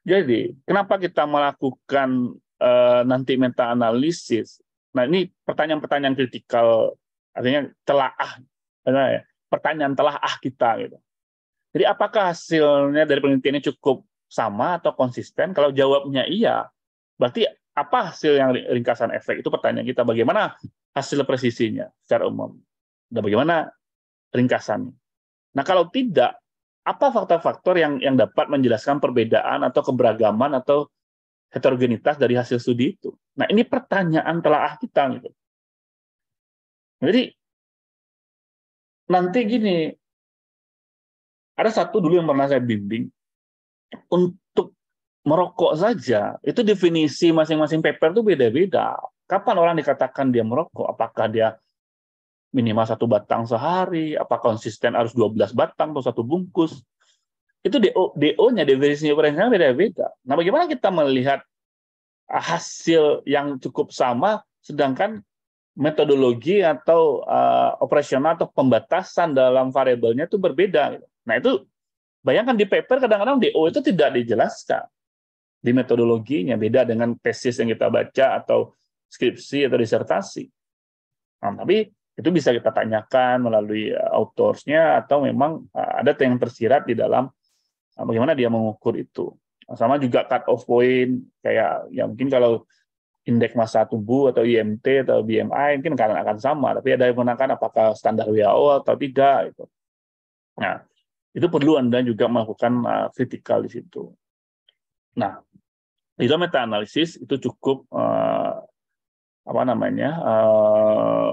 Jadi kenapa kita melakukan uh, nanti meta analisis? Nah ini pertanyaan-pertanyaan kritikal, artinya ah, pertanyaan ah kita gitu. Jadi apakah hasilnya dari penelitian ini cukup sama atau konsisten? Kalau jawabnya iya, Berarti apa hasil yang ringkasan efek itu pertanyaan kita bagaimana hasil presisinya secara umum dan bagaimana ringkasan Nah kalau tidak apa faktor-faktor yang yang dapat menjelaskan perbedaan atau keberagaman atau heterogenitas dari hasil studi itu. Nah ini pertanyaan telaah kita gitu. Jadi nanti gini ada satu dulu yang pernah saya bimbing merokok saja itu definisi masing-masing paper itu beda-beda. Kapan orang dikatakan dia merokok? Apakah dia minimal satu batang sehari? Apa konsisten harus 12 batang atau satu bungkus? Itu DO, DO-nya, definisinya perencanaan beda-beda. Nah, bagaimana kita melihat hasil yang cukup sama, sedangkan metodologi atau uh, operasional atau pembatasan dalam variabelnya itu berbeda. Nah, itu bayangkan di paper kadang-kadang DO itu tidak dijelaskan di metodologinya beda dengan tesis yang kita baca atau skripsi atau disertasi. Nah, tapi itu bisa kita tanyakan melalui authorsnya eh, atau memang eh, ada yang tersirat di dalam eh, bagaimana dia mengukur itu. Nah, sama juga cut off point kayak ya mungkin kalau indeks massa tubuh atau IMT atau BMI mungkin akan akan sama tapi ada yang menggunakan apakah standar WHO atau tidak itu. Nah, itu perlu Anda juga melakukan kritikal di situ. Nah, di dalam meta analisis itu cukup uh, apa namanya uh,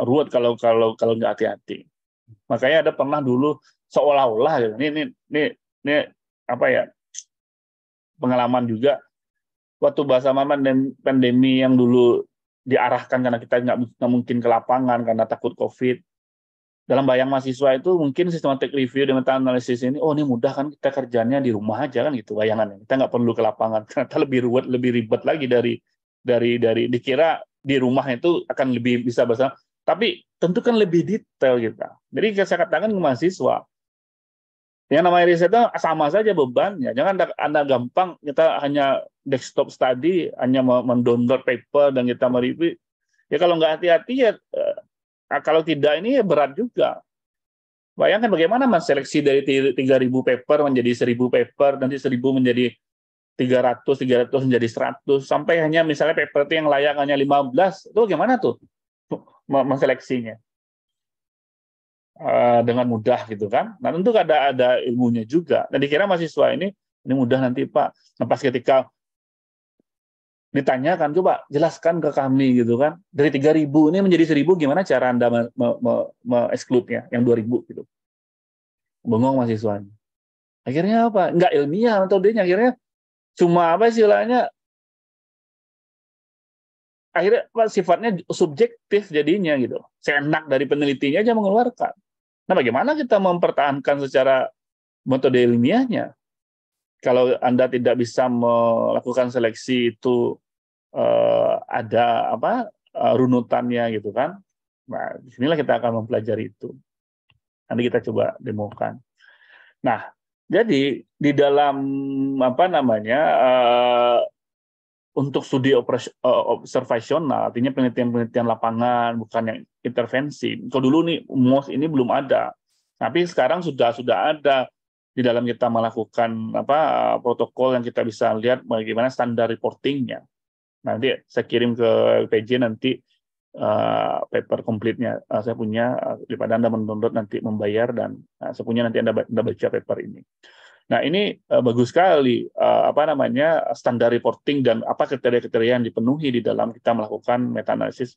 ruwet kalau kalau kalau nggak hati-hati. Makanya ada pernah dulu seolah-olah gitu, Ini, ini ini ini apa ya pengalaman juga waktu bahasa dan pandemi yang dulu diarahkan karena kita nggak mungkin ke lapangan karena takut COVID dalam bayang mahasiswa itu mungkin sistematik review dengan analisis ini, oh ini mudah kan kita kerjanya di rumah aja kan gitu bayangannya. Kita nggak perlu ke lapangan. Ternyata lebih ruwet, lebih ribet lagi dari dari dari dikira di rumah itu akan lebih bisa bahasa. Tapi tentu kan lebih detail kita. Jadi saya katakan ke mahasiswa, yang namanya riset itu sama saja bebannya. Jangan anda, anda gampang kita hanya desktop study, hanya mendownload paper dan kita mereview. Ya kalau nggak hati-hati ya eh, Nah, kalau tidak ini ya berat juga. Bayangkan bagaimana menseleksi dari 3.000 paper menjadi 1.000 paper, nanti 1.000 menjadi 300, 300 menjadi 100, sampai hanya misalnya paper yang layak hanya 15, itu bagaimana tuh menseleksinya? Eh, dengan mudah gitu kan. Nah tentu ada ada ilmunya juga. Nah dikira mahasiswa ini ini mudah nanti Pak. Nah pas ketika ditanyakan coba jelaskan ke kami gitu kan dari 3000 ini menjadi 1000 gimana cara Anda merekskludnya me, me, me yang 2000 gitu. Bengong mahasiswanya. Akhirnya apa? nggak ilmiah atau metodenya akhirnya cuma apa sih lahnya akhirnya apa, sifatnya subjektif jadinya gitu. Seenak dari penelitinya aja mengeluarkan. Nah, bagaimana kita mempertahankan secara metode ilmiahnya? kalau Anda tidak bisa melakukan seleksi itu uh, ada apa eh, runutannya gitu kan. Nah, disinilah kita akan mempelajari itu. Nanti kita coba demokan. Nah, jadi di dalam apa namanya uh, untuk studi observasional, artinya penelitian-penelitian lapangan, bukan yang intervensi. Kalau dulu nih MOS ini belum ada, tapi sekarang sudah sudah ada di dalam kita melakukan apa protokol yang kita bisa lihat bagaimana standar reportingnya. Nanti saya kirim ke PJ nanti uh, paper komplitnya uh, eh, saya punya uh, daripada anda mendownload nanti membayar dan uh, saya punya nanti anda, anda baca paper ini. Nah ini uh, bagus sekali uh, apa namanya standar reporting dan apa kriteria-kriteria yang dipenuhi di dalam kita melakukan meta analisis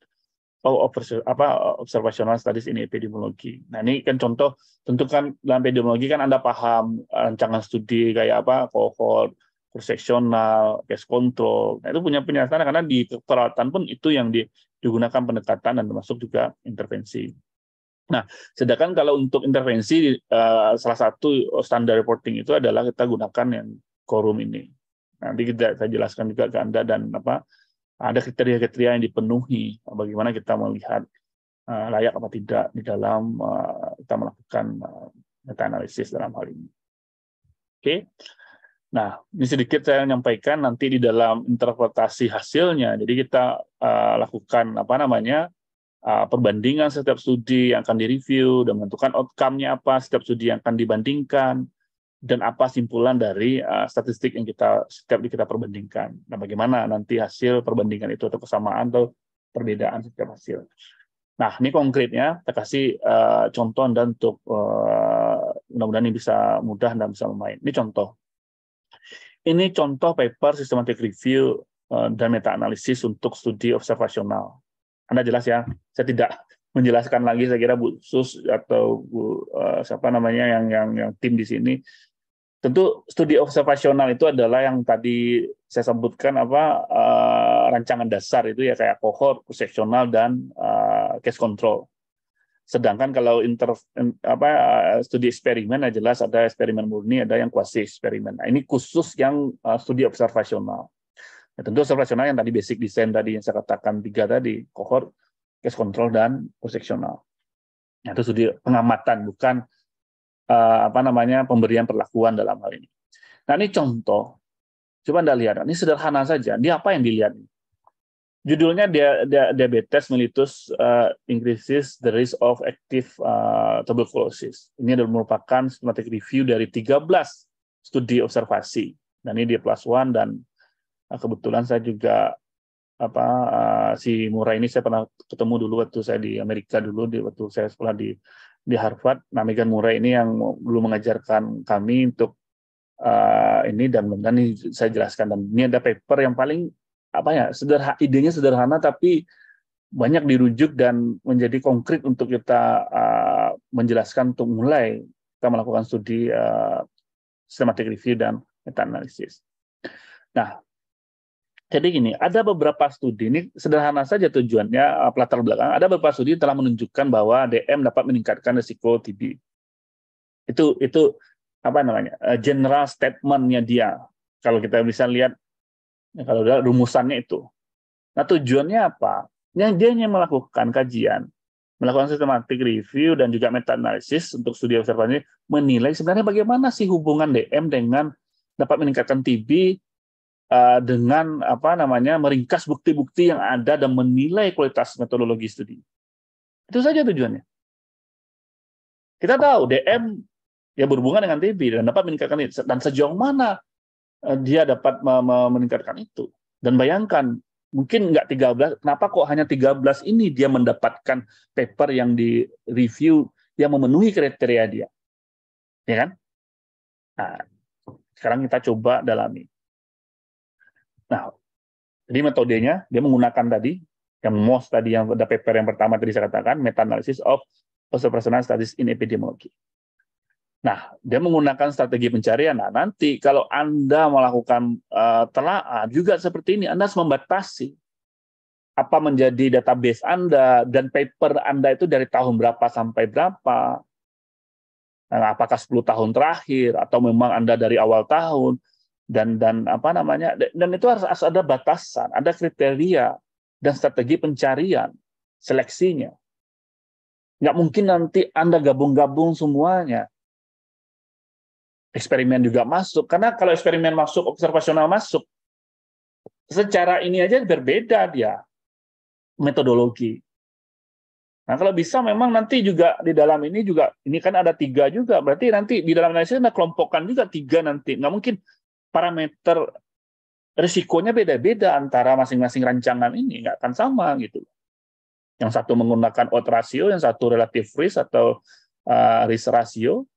oh, apa observational studies in epidemiologi. Nah ini kan contoh tentu kan dalam epidemiologi kan anda paham eh, rancangan studi kayak apa cohort, cross sectional case control. Nah itu punya penjelasan karena di peralatan pun itu yang digunakan pendekatan dan termasuk juga intervensi. Nah, sedangkan kalau untuk intervensi eh, salah satu standar reporting itu adalah kita gunakan yang quorum ini. Nanti kita saya jelaskan juga ke Anda dan apa ada kriteria-kriteria yang dipenuhi bagaimana kita melihat eh, layak apa tidak di dalam eh, kita melakukan uh, analisis dalam hal ini. Oke. Okay. Nah, ini sedikit saya menyampaikan nanti di dalam interpretasi hasilnya. Jadi kita lakukan apa namanya perbandingan setiap studi yang akan direview dan menentukan outcome-nya apa setiap studi yang akan dibandingkan dan apa simpulan dari uh, statistik yang kita setiap kita perbandingkan. Nah, bagaimana nanti hasil perbandingan itu atau kesamaan atau perbedaan setiap hasil. Nah, ini konkretnya kita kasih uh, contoh dan untuk uh, mudah-mudahan ini bisa mudah dan bisa memain. Ini contoh. Ini contoh paper systematic review uh, dan meta analisis untuk studi observasional. Anda jelas ya, saya tidak menjelaskan lagi saya kira Bu Sus atau Bu uh, siapa namanya yang yang yang tim di sini tentu studi observasional itu adalah yang tadi saya sebutkan apa uh, rancangan dasar itu ya kayak kohort, seksional dan uh, case control. Sedangkan kalau inter apa uh, studi eksperimen ya jelas ada eksperimen murni, ada yang quasi eksperimen. Nah, ini khusus yang uh, studi observasional. Ya, tentu observasional yang tadi basic design tadi yang saya katakan tiga tadi, kohort, case control dan seksional. Nah, itu studi pengamatan bukan Eh, apa namanya pemberian perlakuan dalam hal ini. Nah ini contoh, coba anda lihat, ini sederhana saja. Dia apa yang dilihat? Judulnya diabetes mellitus uh, increases the risk of active uh, tuberculosis. Ini adalah merupakan systematic review dari 13 studi observasi. Dan ini di plus one dan uh, kebetulan saya juga apa uh, si Murai ini saya pernah ketemu dulu waktu saya di Amerika dulu di waktu saya sekolah di di Harvard, Namigan Murray ini yang dulu mengajarkan kami untuk uh, ini dan kemudian saya jelaskan dan ini ada paper yang paling apa ya sederhana idenya sederhana tapi banyak dirujuk dan menjadi konkret untuk kita uh, menjelaskan untuk mulai kita melakukan studi uh, systematic review dan meta analisis. Nah, jadi gini, ada beberapa studi ini sederhana saja tujuannya eh, pelatar belakang. Ada beberapa studi telah menunjukkan bahwa DM dapat meningkatkan risiko TB. Itu itu apa namanya eh, general statementnya dia. Kalau kita bisa lihat ya kalau ada rumusannya itu. Nah tujuannya apa? Yang dia hanya melakukan kajian, melakukan sistematik review dan juga meta analisis untuk studi observasi menilai sebenarnya bagaimana sih hubungan DM dengan dapat meningkatkan TB Eh, dengan apa namanya meringkas bukti-bukti yang ada dan menilai kualitas metodologi studi. Itu saja tujuannya. Kita tahu DM ya berhubungan dengan TB dan dapat meningkatkan itu dan sejauh mana eh, dia dapat meningkatkan itu. Dan bayangkan mungkin nggak 13, kenapa kok hanya 13 ini dia mendapatkan paper yang di review yang memenuhi kriteria dia. Ya kan? Nah, sekarang kita coba dalami. Nah, jadi metodenya dia menggunakan tadi yang most tadi yang ada paper yang pertama tadi saya katakan meta analysis of observational studies in epidemiology. Nah, dia menggunakan strategi pencarian. Nah, nanti kalau Anda melakukan uh, telaah juga seperti ini, Anda harus membatasi apa menjadi database Anda dan paper Anda itu dari tahun berapa sampai berapa. Nah, apakah 10 tahun terakhir atau memang Anda dari awal tahun? dan dan apa namanya dan itu harus, harus ada batasan, ada kriteria dan strategi pencarian seleksinya. Nggak mungkin nanti Anda gabung-gabung semuanya. Eksperimen juga masuk, karena kalau eksperimen masuk, observasional masuk, secara ini aja berbeda dia metodologi. Nah kalau bisa memang nanti juga di dalam ini juga ini kan ada tiga juga berarti nanti di dalam analisis ada kelompokkan juga tiga nanti nggak mungkin parameter risikonya beda-beda antara masing-masing rancangan ini nggak akan sama gitu yang satu menggunakan odds ratio yang satu relative risk atau uh, risk ratio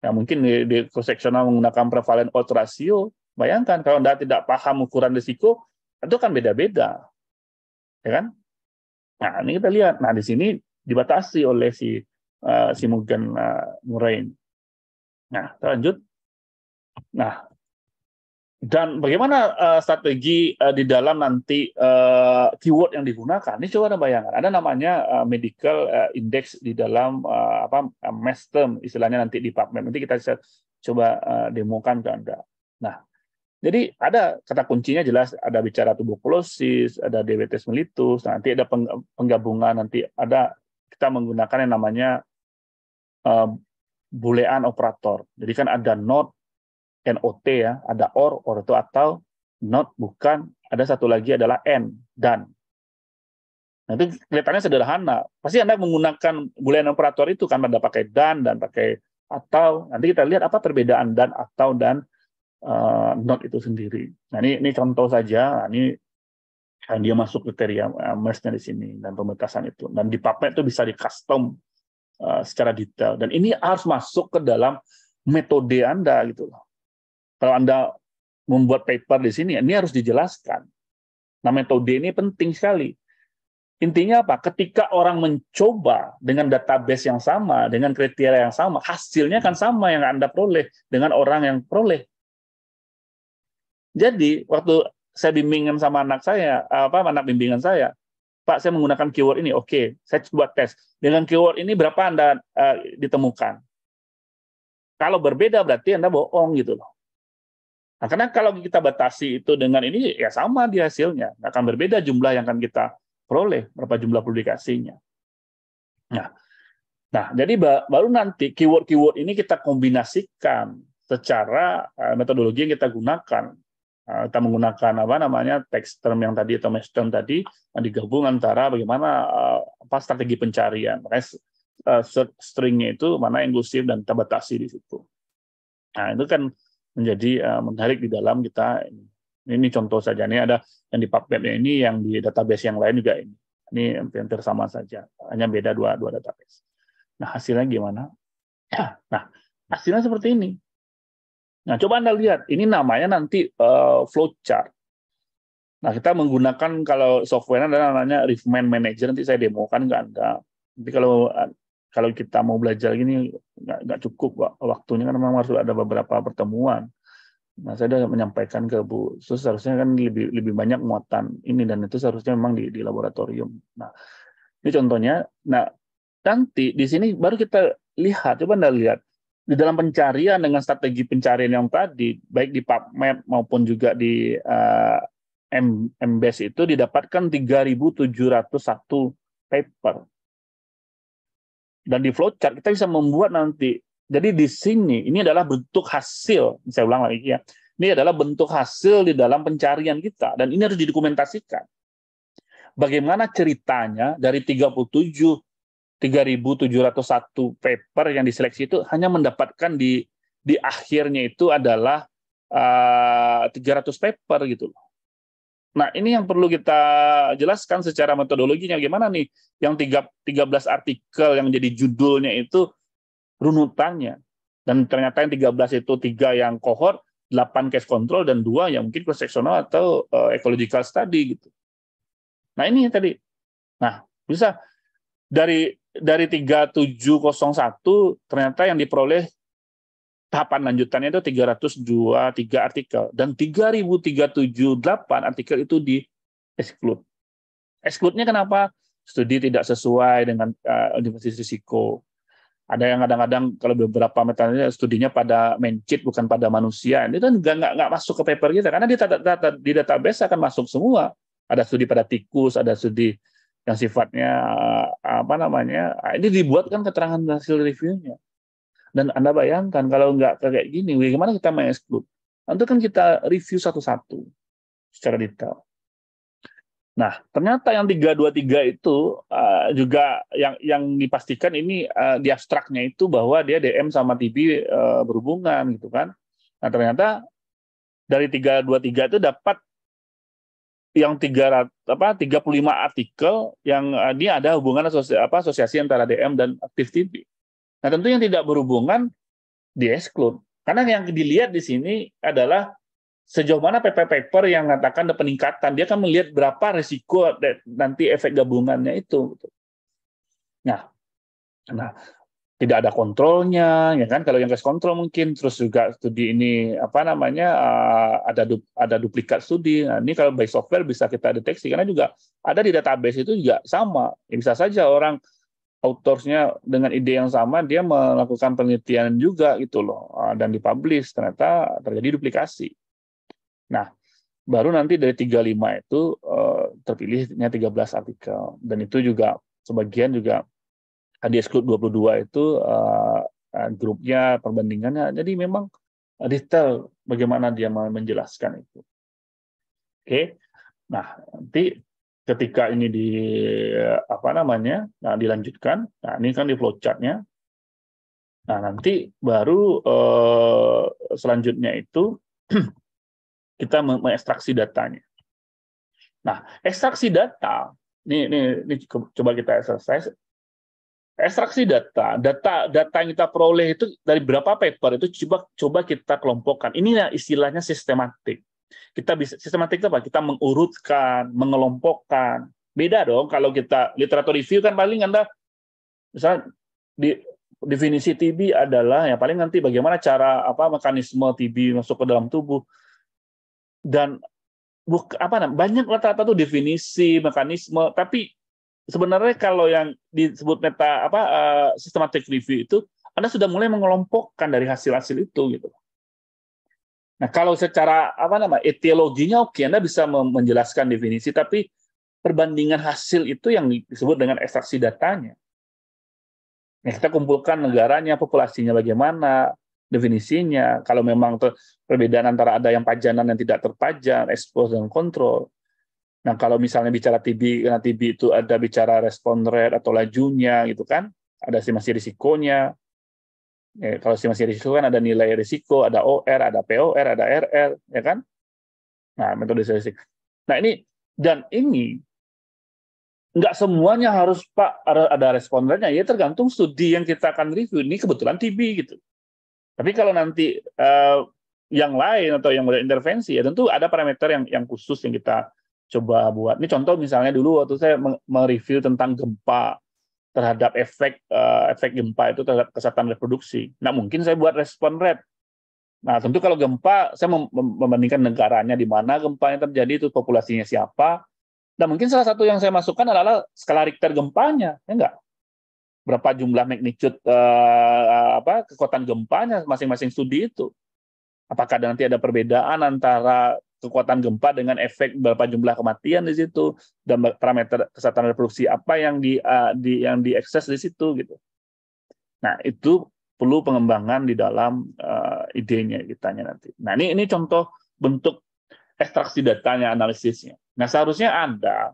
ya mungkin di, di cross sectional menggunakan prevalent odds ratio bayangkan kalau anda tidak paham ukuran risiko itu kan beda-beda ya kan nah ini kita lihat nah di sini dibatasi oleh si uh, si Mugen uh, Murain nah kita lanjut nah dan bagaimana uh, strategi uh, di dalam nanti uh, keyword yang digunakan? Ini coba ada bayangan. Ada namanya uh, medical uh, index di dalam uh, apa uh, term istilahnya nanti di PubMed. Nanti kita bisa coba uh, demokan ke Anda. Nah, jadi ada kata kuncinya jelas ada bicara tuberkulosis, ada diabetes melitus. nanti ada penggabungan, nanti ada kita menggunakan yang namanya uh, boolean operator. Jadi kan ada not NOT ya, ada or, or itu atau, not bukan, ada satu lagi adalah and, dan. Nah, itu kelihatannya sederhana. Pasti Anda menggunakan bulan operator itu kan Anda pakai dan dan pakai atau. Nanti kita lihat apa perbedaan dan atau dan uh, not itu sendiri. Nah, ini ini contoh saja. Nah, ini eh, dia masuk kriteria uh, eh, nya di sini dan pementasan itu. Dan di PubMed itu bisa di custom secara detail. Dan ini harus masuk ke dalam metode Anda gitu loh. Kalau Anda membuat paper di sini, ini harus dijelaskan. Nah, metode ini penting sekali. Intinya apa? Ketika orang mencoba dengan database yang sama, dengan kriteria yang sama, hasilnya kan sama yang Anda peroleh dengan orang yang peroleh. Jadi, waktu saya bimbingan sama anak saya, apa anak bimbingan saya, Pak, saya menggunakan keyword ini. Oke, saya coba tes. Dengan keyword ini berapa Anda uh, ditemukan? Kalau berbeda berarti Anda bohong gitu loh. Nah, karena kalau kita batasi itu dengan ini, ya sama di hasilnya. Akan berbeda jumlah yang akan kita peroleh, berapa jumlah publikasinya. Nah, nah jadi baru nanti keyword-keyword ini kita kombinasikan secara eh, metodologi yang kita gunakan. Eh, kita menggunakan apa namanya text term yang tadi atau match term tadi yang digabung antara bagaimana eh, apa strategi pencarian, makanya stringnya itu mana inklusif dan kita di situ. Nah itu kan menjadi uh, menarik di dalam kita ini. Ini contoh saja ini ada yang di PubMed ya, ini yang di database yang lain juga ini. Ini hampir sama saja, hanya beda dua dua database. Nah, hasilnya gimana? Nah, hasilnya seperti ini. Nah, coba Anda lihat, ini namanya nanti uh, flowchart. Nah, kita menggunakan kalau software adalah namanya Refinement Manager, nanti saya demokan ke Anda. Nanti kalau eh, kalau kita mau belajar gini nggak cukup waktunya kan memang harus ada beberapa pertemuan. Nah, saya sudah menyampaikan ke Bu Sus seharusnya kan lebih lebih banyak muatan ini dan itu seharusnya memang di, di laboratorium. Nah, ini contohnya. Nah, nanti di sini baru kita lihat, coba Anda lihat di dalam pencarian dengan strategi pencarian yang tadi baik di PubMed maupun juga di uh, eh, MBS e itu didapatkan 3701 paper dan di flowchart kita bisa membuat nanti. Jadi di sini ini adalah bentuk hasil, saya ulang lagi ya. Ini adalah bentuk hasil di dalam pencarian kita dan ini harus didokumentasikan. Bagaimana ceritanya dari 37 3.701 paper yang diseleksi itu hanya mendapatkan di di akhirnya itu adalah uh, ah, 300 paper gitu loh. Nah, ini yang perlu kita jelaskan secara metodologinya gimana nih yang tiga 13 artikel yang jadi judulnya itu runutannya. Dan ternyata yang 13 itu tiga yang kohort, 8 case control dan dua yang mungkin cross sectional atau uh, ecological study gitu. Nah, ini tadi. Nah, bisa dari dari 3701 ternyata yang diperoleh tahapan lanjutannya itu 323 artikel dan 3378 artikel itu di exclude. Exclude-nya kenapa? Studi tidak sesuai dengan uh, universitas risiko. Ada yang kadang-kadang kalau beberapa metanya studinya pada mencit bukan pada manusia. kan nggak nggak nggak masuk ke paper kita karena di, data, data, di database akan masuk semua. Ada studi pada tikus, ada studi yang sifatnya eh, apa namanya ini dibuatkan keterangan hasil reviewnya dan Anda bayangkan kalau nggak kayak gini, bagaimana kita mengeksklud? Tentu kan kita review satu-satu secara detail. Nah, ternyata yang 323 itu eh, juga yang yang dipastikan ini uh, di abstraknya itu bahwa dia DM sama TV eh, berhubungan gitu kan. Nah, ternyata dari 323 itu dapat yang 300 apa 35 artikel yang dia ada hubungan asosiasi, apa, asosiasi antara DM dan aktif TV. Nah, tentu yang tidak berhubungan di exclude. Karena yang dilihat di sini adalah sejauh mana PP paper yang mengatakan ada peningkatan, dia akan melihat berapa risiko nanti efek gabungannya itu. Nah, nah tidak ada kontrolnya, ya kan? Kalau yang gas kontrol mungkin, terus juga studi ini apa namanya eh, ada du, ada duplikat studi. Nah, ini kalau by software bisa kita deteksi karena juga ada di database itu juga sama. Ya, bisa saja orang autorsnya dengan ide yang sama dia melakukan penelitian juga gitu loh eh, dan dipublish ternyata terjadi duplikasi. Nah, baru nanti dari 35 itu eh, terpilihnya 13 artikel dan itu juga sebagian juga eh, di exclude 22 itu grupnya perbandingannya. Jadi memang detail bagaimana dia menjelaskan itu. Oke. Nah, nanti ketika ini di apa namanya nah, dilanjutkan nah ini kan di flowchartnya nah nanti baru eh, selanjutnya itu kita mengekstraksi datanya nah ekstraksi data ini ini, ini coba kita exercise ekstraksi data data data yang kita peroleh itu dari berapa paper itu coba coba kita kelompokkan ini istilahnya sistematik kita bisa sistematik apa? Kita mengurutkan, mengelompokkan. Beda dong kalau kita literatur review kan paling Anda misalnya di definisi TB adalah ya paling nanti bagaimana cara apa mekanisme TB masuk ke dalam tubuh dan buk, apa namanya banyak rata-rata tuh definisi mekanisme tapi sebenarnya kalau yang disebut meta apa uh, eh, systematic review itu Anda sudah mulai mengelompokkan dari hasil-hasil itu gitu. Nah, kalau secara apa nama etiologinya oke, okay, Anda bisa menjelaskan definisi, tapi perbandingan hasil itu yang disebut dengan ekstraksi datanya. Ya, kita kumpulkan negaranya, populasinya bagaimana, definisinya. Kalau memang perbedaan antara ada yang pajanan dan tidak terpajan, expose dan kontrol. Nah, kalau misalnya bicara TB, karena TB itu ada bicara respon rate atau lajunya gitu kan, ada masih risikonya, Ya, kalau estimasi risiko kan ada nilai risiko, ada OR, ada POR, ada RR, ya kan? Nah, metode statistik. Nah, ini dan ini nggak semuanya harus Pak ada respondennya, ya tergantung studi yang kita akan review. Ini kebetulan TB gitu. Tapi kalau nanti uh, yang lain atau yang intervensi ya tentu ada parameter yang yang khusus yang kita coba buat. Ini contoh misalnya dulu waktu saya mereview tentang gempa terhadap efek uh, efek gempa itu terhadap kesehatan reproduksi. Nah mungkin saya buat respon rate. Nah tentu kalau gempa saya mem membandingkan negaranya di mana gempa yang terjadi itu populasinya siapa. Dan mungkin salah satu yang saya masukkan adalah skala Richter gempanya, ya enggak? Berapa jumlah magnitude uh, apa kekuatan gempanya masing-masing studi itu? Apakah nanti ada perbedaan antara kekuatan gempa dengan efek berapa jumlah kematian di situ dan parameter kesehatan reproduksi apa yang di, uh, di yang diakses di situ gitu. Nah, itu perlu pengembangan di dalam uh, idenya kitanya nanti. Nah, ini ini contoh bentuk ekstraksi datanya, analisisnya. Nah, seharusnya Anda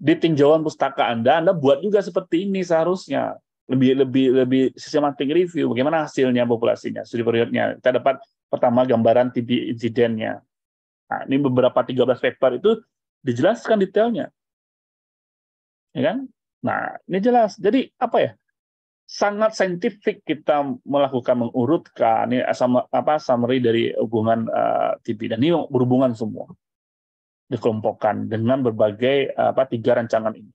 di tinjauan pustaka Anda, Anda buat juga seperti ini seharusnya lebih lebih lebih sistematik review bagaimana hasilnya populasinya studi periodnya kita dapat pertama gambaran tipe insidennya Nah, ini beberapa 13 paper itu dijelaskan detailnya. Ya kan? Nah, ini jelas. Jadi apa ya? Sangat saintifik kita melakukan mengurutkan ini eh, sama apa summary dari hubungan uh, eh, TV dan ini berhubungan semua dikelompokkan dengan berbagai apa tiga rancangan ini.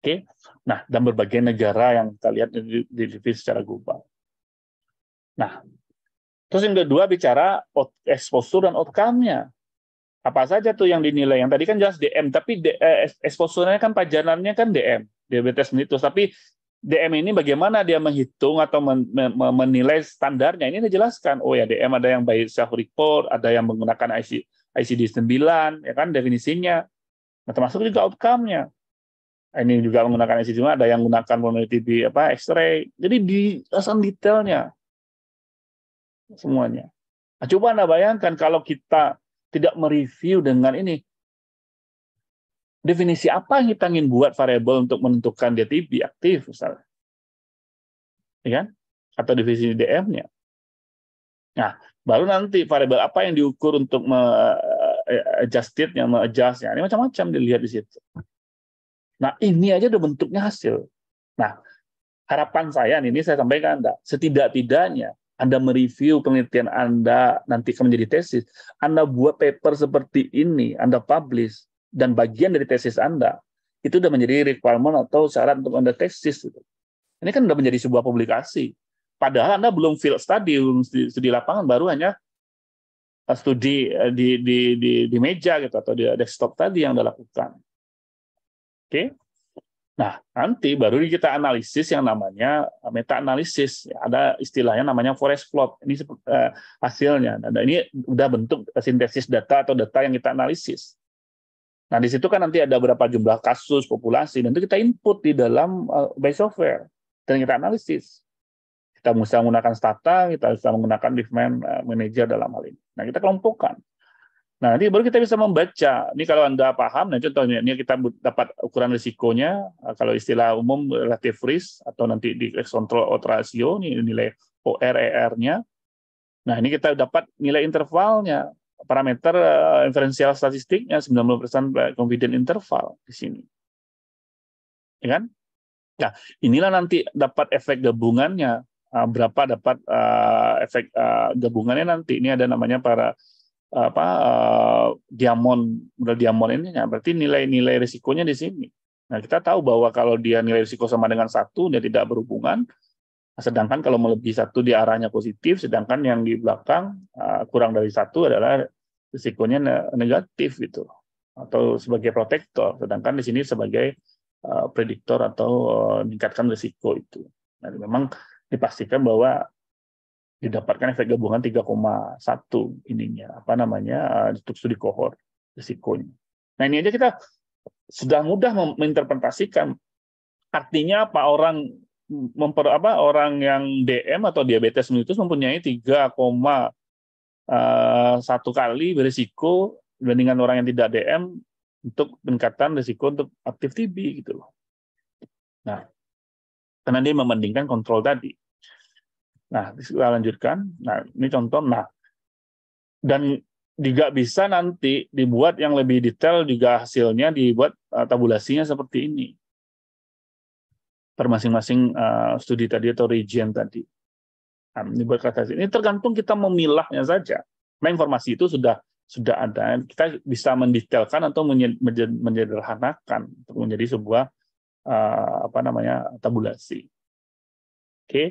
Oke. Okay? Nah, dan berbagai negara yang kita lihat di, di secara global. Nah, Terus yang kedua bicara exposure dan outcome-nya. Apa saja tuh yang dinilai? Yang tadi kan jelas DM, tapi eh, exposure-nya kan pajanannya kan DM, diabetes mellitus. Tapi DM ini bagaimana dia menghitung atau menilai standarnya ini dijelaskan. Oh ya DM ada yang by self report, ada yang menggunakan IC ICD 9 ya kan definisinya. Nah, termasuk juga outcome-nya. Ini juga menggunakan ICD 9, ada yang menggunakan monitor apa X-ray. Jadi di asal detailnya semuanya. Nah, coba Anda bayangkan kalau kita tidak mereview dengan ini. Definisi apa yang kita ingin buat variabel untuk menentukan dia TB aktif misalnya. Ya kan? Atau definisi DM-nya. Nah, baru nanti variabel apa yang diukur untuk adjusted yang adjust ya. Ini macam-macam dilihat di situ. Nah, ini aja udah bentuknya hasil. Nah, harapan saya ini saya sampaikan Anda, setidak-tidaknya anda mereview penelitian Anda nanti akan menjadi tesis, Anda buat paper seperti ini, Anda publish, dan bagian dari tesis Anda, itu sudah menjadi requirement atau syarat untuk Anda tesis. Gitu. Ini kan sudah menjadi sebuah publikasi. Padahal Anda belum field study, belum studi, lapangan, baru hanya eh, studi eh, di, di, di, di meja gitu atau di desktop tadi yang Anda lakukan. Oke, okay? Nah, nanti baru kita analisis yang namanya eh, meta-analisis. Ya, ada istilahnya namanya forest plot. Ini eh, hasilnya. Nah, ini udah bentuk sintesis data atau data yang kita analisis. Nah, di situ kan nanti ada berapa jumlah kasus, populasi, dan itu kita input di dalam eh, base software. Dan kita analisis. Kita bisa menggunakan Stata, kita bisa menggunakan Diffman Manager dalam hal ini. Nah, kita kelompokkan. Nah, nanti baru kita bisa membaca. Ini kalau Anda paham, nah contohnya ini kita dapat ukuran risikonya, eh, kalau istilah umum relative risk, atau nanti di control out ratio, ini nilai ORER-nya. Nah, ini kita dapat nilai intervalnya, parameter uh, inferensial statistiknya 90% eh, confidence interval di sini. Ya kan? Nah, inilah nanti dapat efek gabungannya, uh, berapa dapat uh, efek uh, gabungannya nanti. Ini ada namanya para apa uh, diamond model diamond ini ya berarti nilai-nilai risikonya di sini. Nah kita tahu bahwa kalau dia nilai risiko sama dengan satu dia tidak berhubungan, nah, sedangkan kalau melebihi satu di arahnya positif, sedangkan yang di belakang uh, kurang dari satu adalah risikonya negatif gitu atau sebagai protektor, sedangkan di sini sebagai uh, prediktor atau uh, meningkatkan risiko itu. Nah memang dipastikan bahwa didapatkan efek gabungan 3,1 ininya apa namanya eh, untuk studi kohor risikonya. Nah ini aja kita sudah mudah menginterpretasikan artinya apa orang memper apa orang yang DM atau diabetes mellitus mempunyai koma eh, satu kali berisiko dibandingkan orang yang tidak DM untuk peningkatan risiko untuk aktif TB gitu loh. Nah, karena dia membandingkan kontrol tadi. Nah, kita lanjutkan. Nah, ini contoh. Nah, dan juga bisa nanti dibuat yang lebih detail juga hasilnya dibuat uh, tabulasinya seperti ini per masing-masing uh, studi tadi atau region tadi. Nah, ini berkata ini tergantung kita memilahnya saja. Nah, informasi itu sudah sudah ada. Kita bisa mendetailkan atau menyederhanakan untuk menjadi sebuah uh, apa namanya tabulasi. Oke. Okay.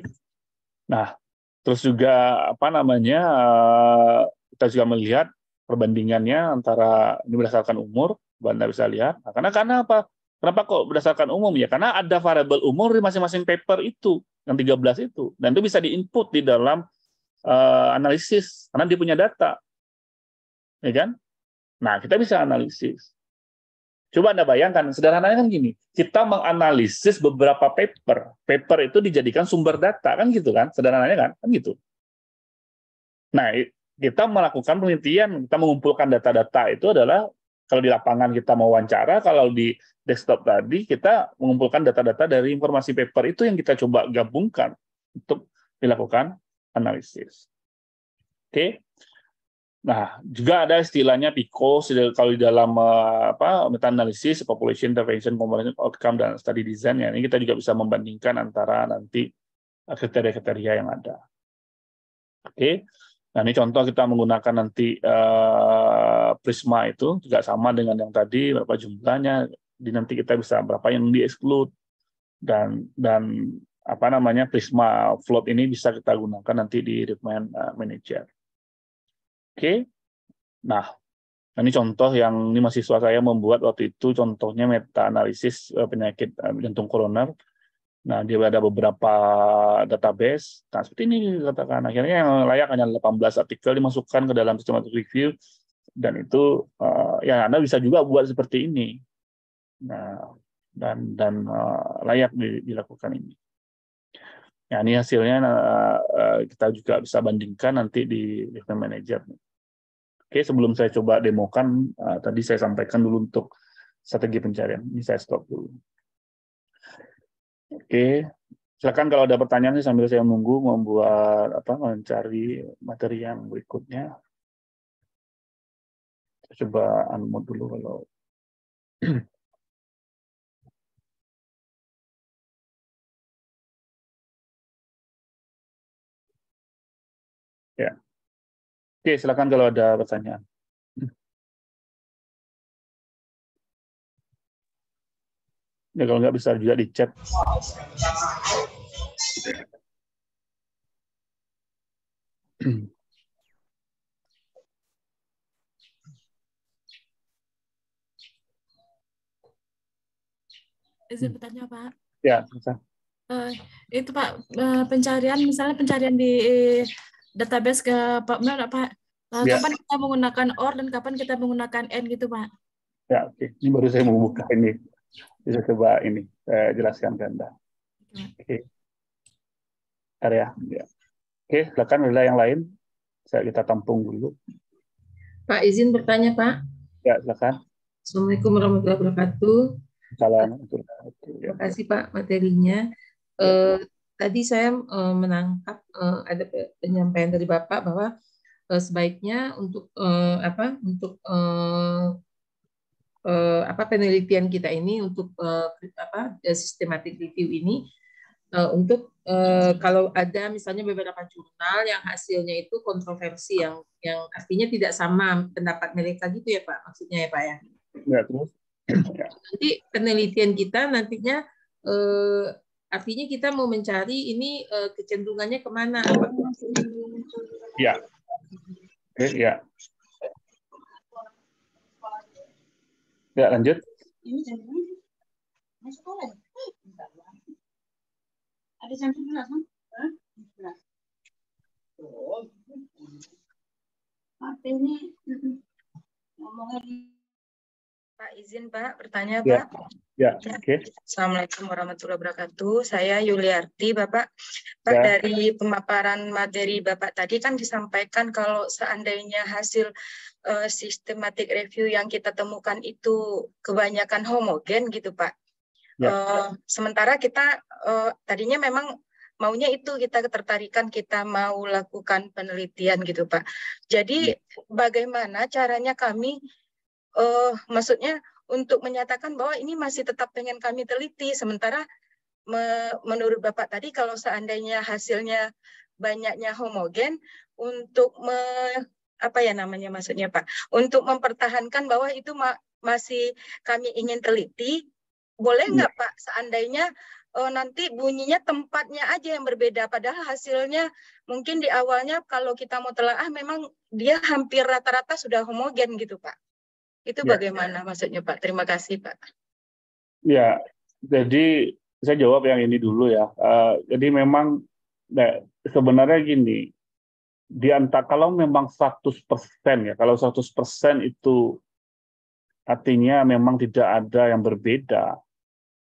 Nah, terus juga apa namanya eh, kita juga melihat perbandingannya antara ini berdasarkan umur, Anda bisa lihat. Nah, karena karena apa? Kenapa kok berdasarkan umum ya? Karena ada variabel umur di masing-masing paper itu yang 13 itu dan itu bisa diinput di dalam uh, analisis karena dia punya data. Ya kan? Nah, kita bisa analisis. Coba Anda bayangkan, sederhananya kan gini, kita menganalisis beberapa paper. Paper itu dijadikan sumber data, kan gitu kan, sederhananya kan, kan gitu. Nah, kita melakukan penelitian, kita mengumpulkan data-data itu adalah kalau di lapangan kita mau wawancara, kalau di desktop tadi kita mengumpulkan data-data dari informasi paper itu yang kita coba gabungkan untuk dilakukan analisis. Oke, Nah, juga ada istilahnya PICO kalau di dalam eh, apa meta analisis population intervention component outcome dan study design ya. Ini kita juga bisa membandingkan antara nanti eh, kriteria-kriteria yang ada. Oke. Nah, ini contoh kita menggunakan nanti uh, prisma itu juga sama dengan yang tadi berapa jumlahnya. Di nanti kita bisa berapa yang exclude dan dan apa namanya prisma float ini bisa kita gunakan nanti di requirement manager. Oke. Nah, ini contoh yang ini mahasiswa saya membuat waktu itu contohnya meta analisis eh, penyakit eh, jantung koroner. Nah, dia ada beberapa database. Nah, seperti ini katakan akhirnya yang layak hanya 18 artikel dimasukkan ke dalam systematic review dan itu eh, ya Anda bisa juga buat seperti ini. Nah, dan dan layak dilakukan ini ya ini hasilnya nah, eh, kita juga bisa bandingkan nanti di event manager. Oke, sebelum saya coba demokan, eh, tadi saya sampaikan dulu untuk strategi pencarian. Ini saya stop dulu. Oke, silakan kalau ada pertanyaan sih sambil saya menunggu membuat apa mencari materi yang berikutnya. Saya coba unmute dulu kalau Oke, silakan kalau ada pertanyaan. Ya, kalau nggak bisa juga di chat. Izin bertanya, Pak. Ya, bisa. Uh, itu Pak, uh, pencarian misalnya pencarian di database ke Pak Mel, Pak Kapan ya. kapan kita menggunakan or dan kapan kita menggunakan n gitu Pak ya oke okay. ini baru saya mau buka ini bisa coba ini saya eh, jelaskan ke anda ya. oke okay. area ya. Yeah. oke okay, silakan wilayah yang lain saya kita tampung dulu Pak izin bertanya Pak ya silakan Assalamualaikum warahmatullahi wabarakatuh Salam. Terima kasih Pak materinya. Uh, tadi saya eh, menangkap eh, ada penyampaian dari Bapak bahwa eh, sebaiknya untuk apa untuk apa penelitian kita ini untuk uh, apa sistematik review ini untuk kalau ada misalnya beberapa jurnal yang hasilnya itu kontroversi yang yang artinya tidak sama pendapat mereka gitu ya Pak maksudnya ya Pak ya. Ya Nanti penelitian kita nantinya Artinya kita mau mencari ini uh, kecenderungannya kemana? Ya. ya. Ya, lanjut. Ini ya. Ada Pak ini ngomongnya Pak izin Pak bertanya ya. Ya, ya Okay. Assalamualaikum warahmatullahi wabarakatuh. Saya Yuliarti, Bapak. Pak ya. dari pemaparan materi Bapak tadi kan disampaikan kalau seandainya hasil uh, sistematik review yang kita temukan itu kebanyakan homogen gitu, Pak. Ya. Uh, sementara kita uh, tadinya memang maunya itu kita ketertarikan kita mau lakukan penelitian gitu, Pak. Jadi ya. bagaimana caranya kami uh, maksudnya untuk menyatakan bahwa ini masih tetap pengen kami teliti sementara me menurut Bapak tadi kalau seandainya hasilnya banyaknya homogen untuk me apa ya namanya maksudnya Pak untuk mempertahankan bahwa itu ma masih kami ingin teliti boleh hmm. nggak Pak seandainya oh, nanti bunyinya tempatnya aja yang berbeda padahal hasilnya mungkin di awalnya kalau kita mau telaah memang dia hampir rata-rata sudah homogen gitu Pak itu ya. bagaimana maksudnya Pak? Terima kasih Pak. Ya, jadi saya jawab yang ini dulu ya. Uh, jadi memang nah, sebenarnya gini, di antara kalau memang 100% ya, kalau 100% itu artinya memang tidak ada yang berbeda.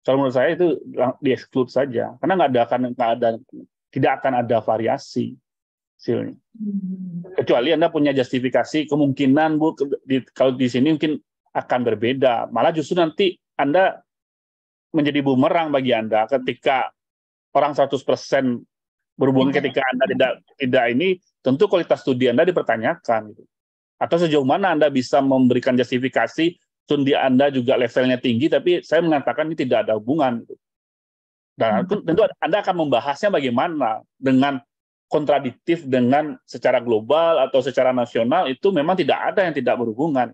Kalau menurut saya itu di-exclude saja, karena nggak ada akan nggak ada tidak akan ada variasi hasilnya. Hmm. Kecuali Anda punya justifikasi kemungkinan Bu di, kalau di sini mungkin akan berbeda. Malah justru nanti Anda menjadi bumerang bagi Anda ketika orang 100% berhubungan iya. ketika Anda tidak tidak ini tentu kualitas studi Anda dipertanyakan gitu. Atau sejauh mana Anda bisa memberikan justifikasi studi Anda juga levelnya tinggi tapi saya mengatakan ini tidak ada hubungan gitu. Dan hmm. tentu Anda akan membahasnya bagaimana dengan kontradiktif dengan secara global atau secara nasional itu memang tidak ada yang tidak berhubungan.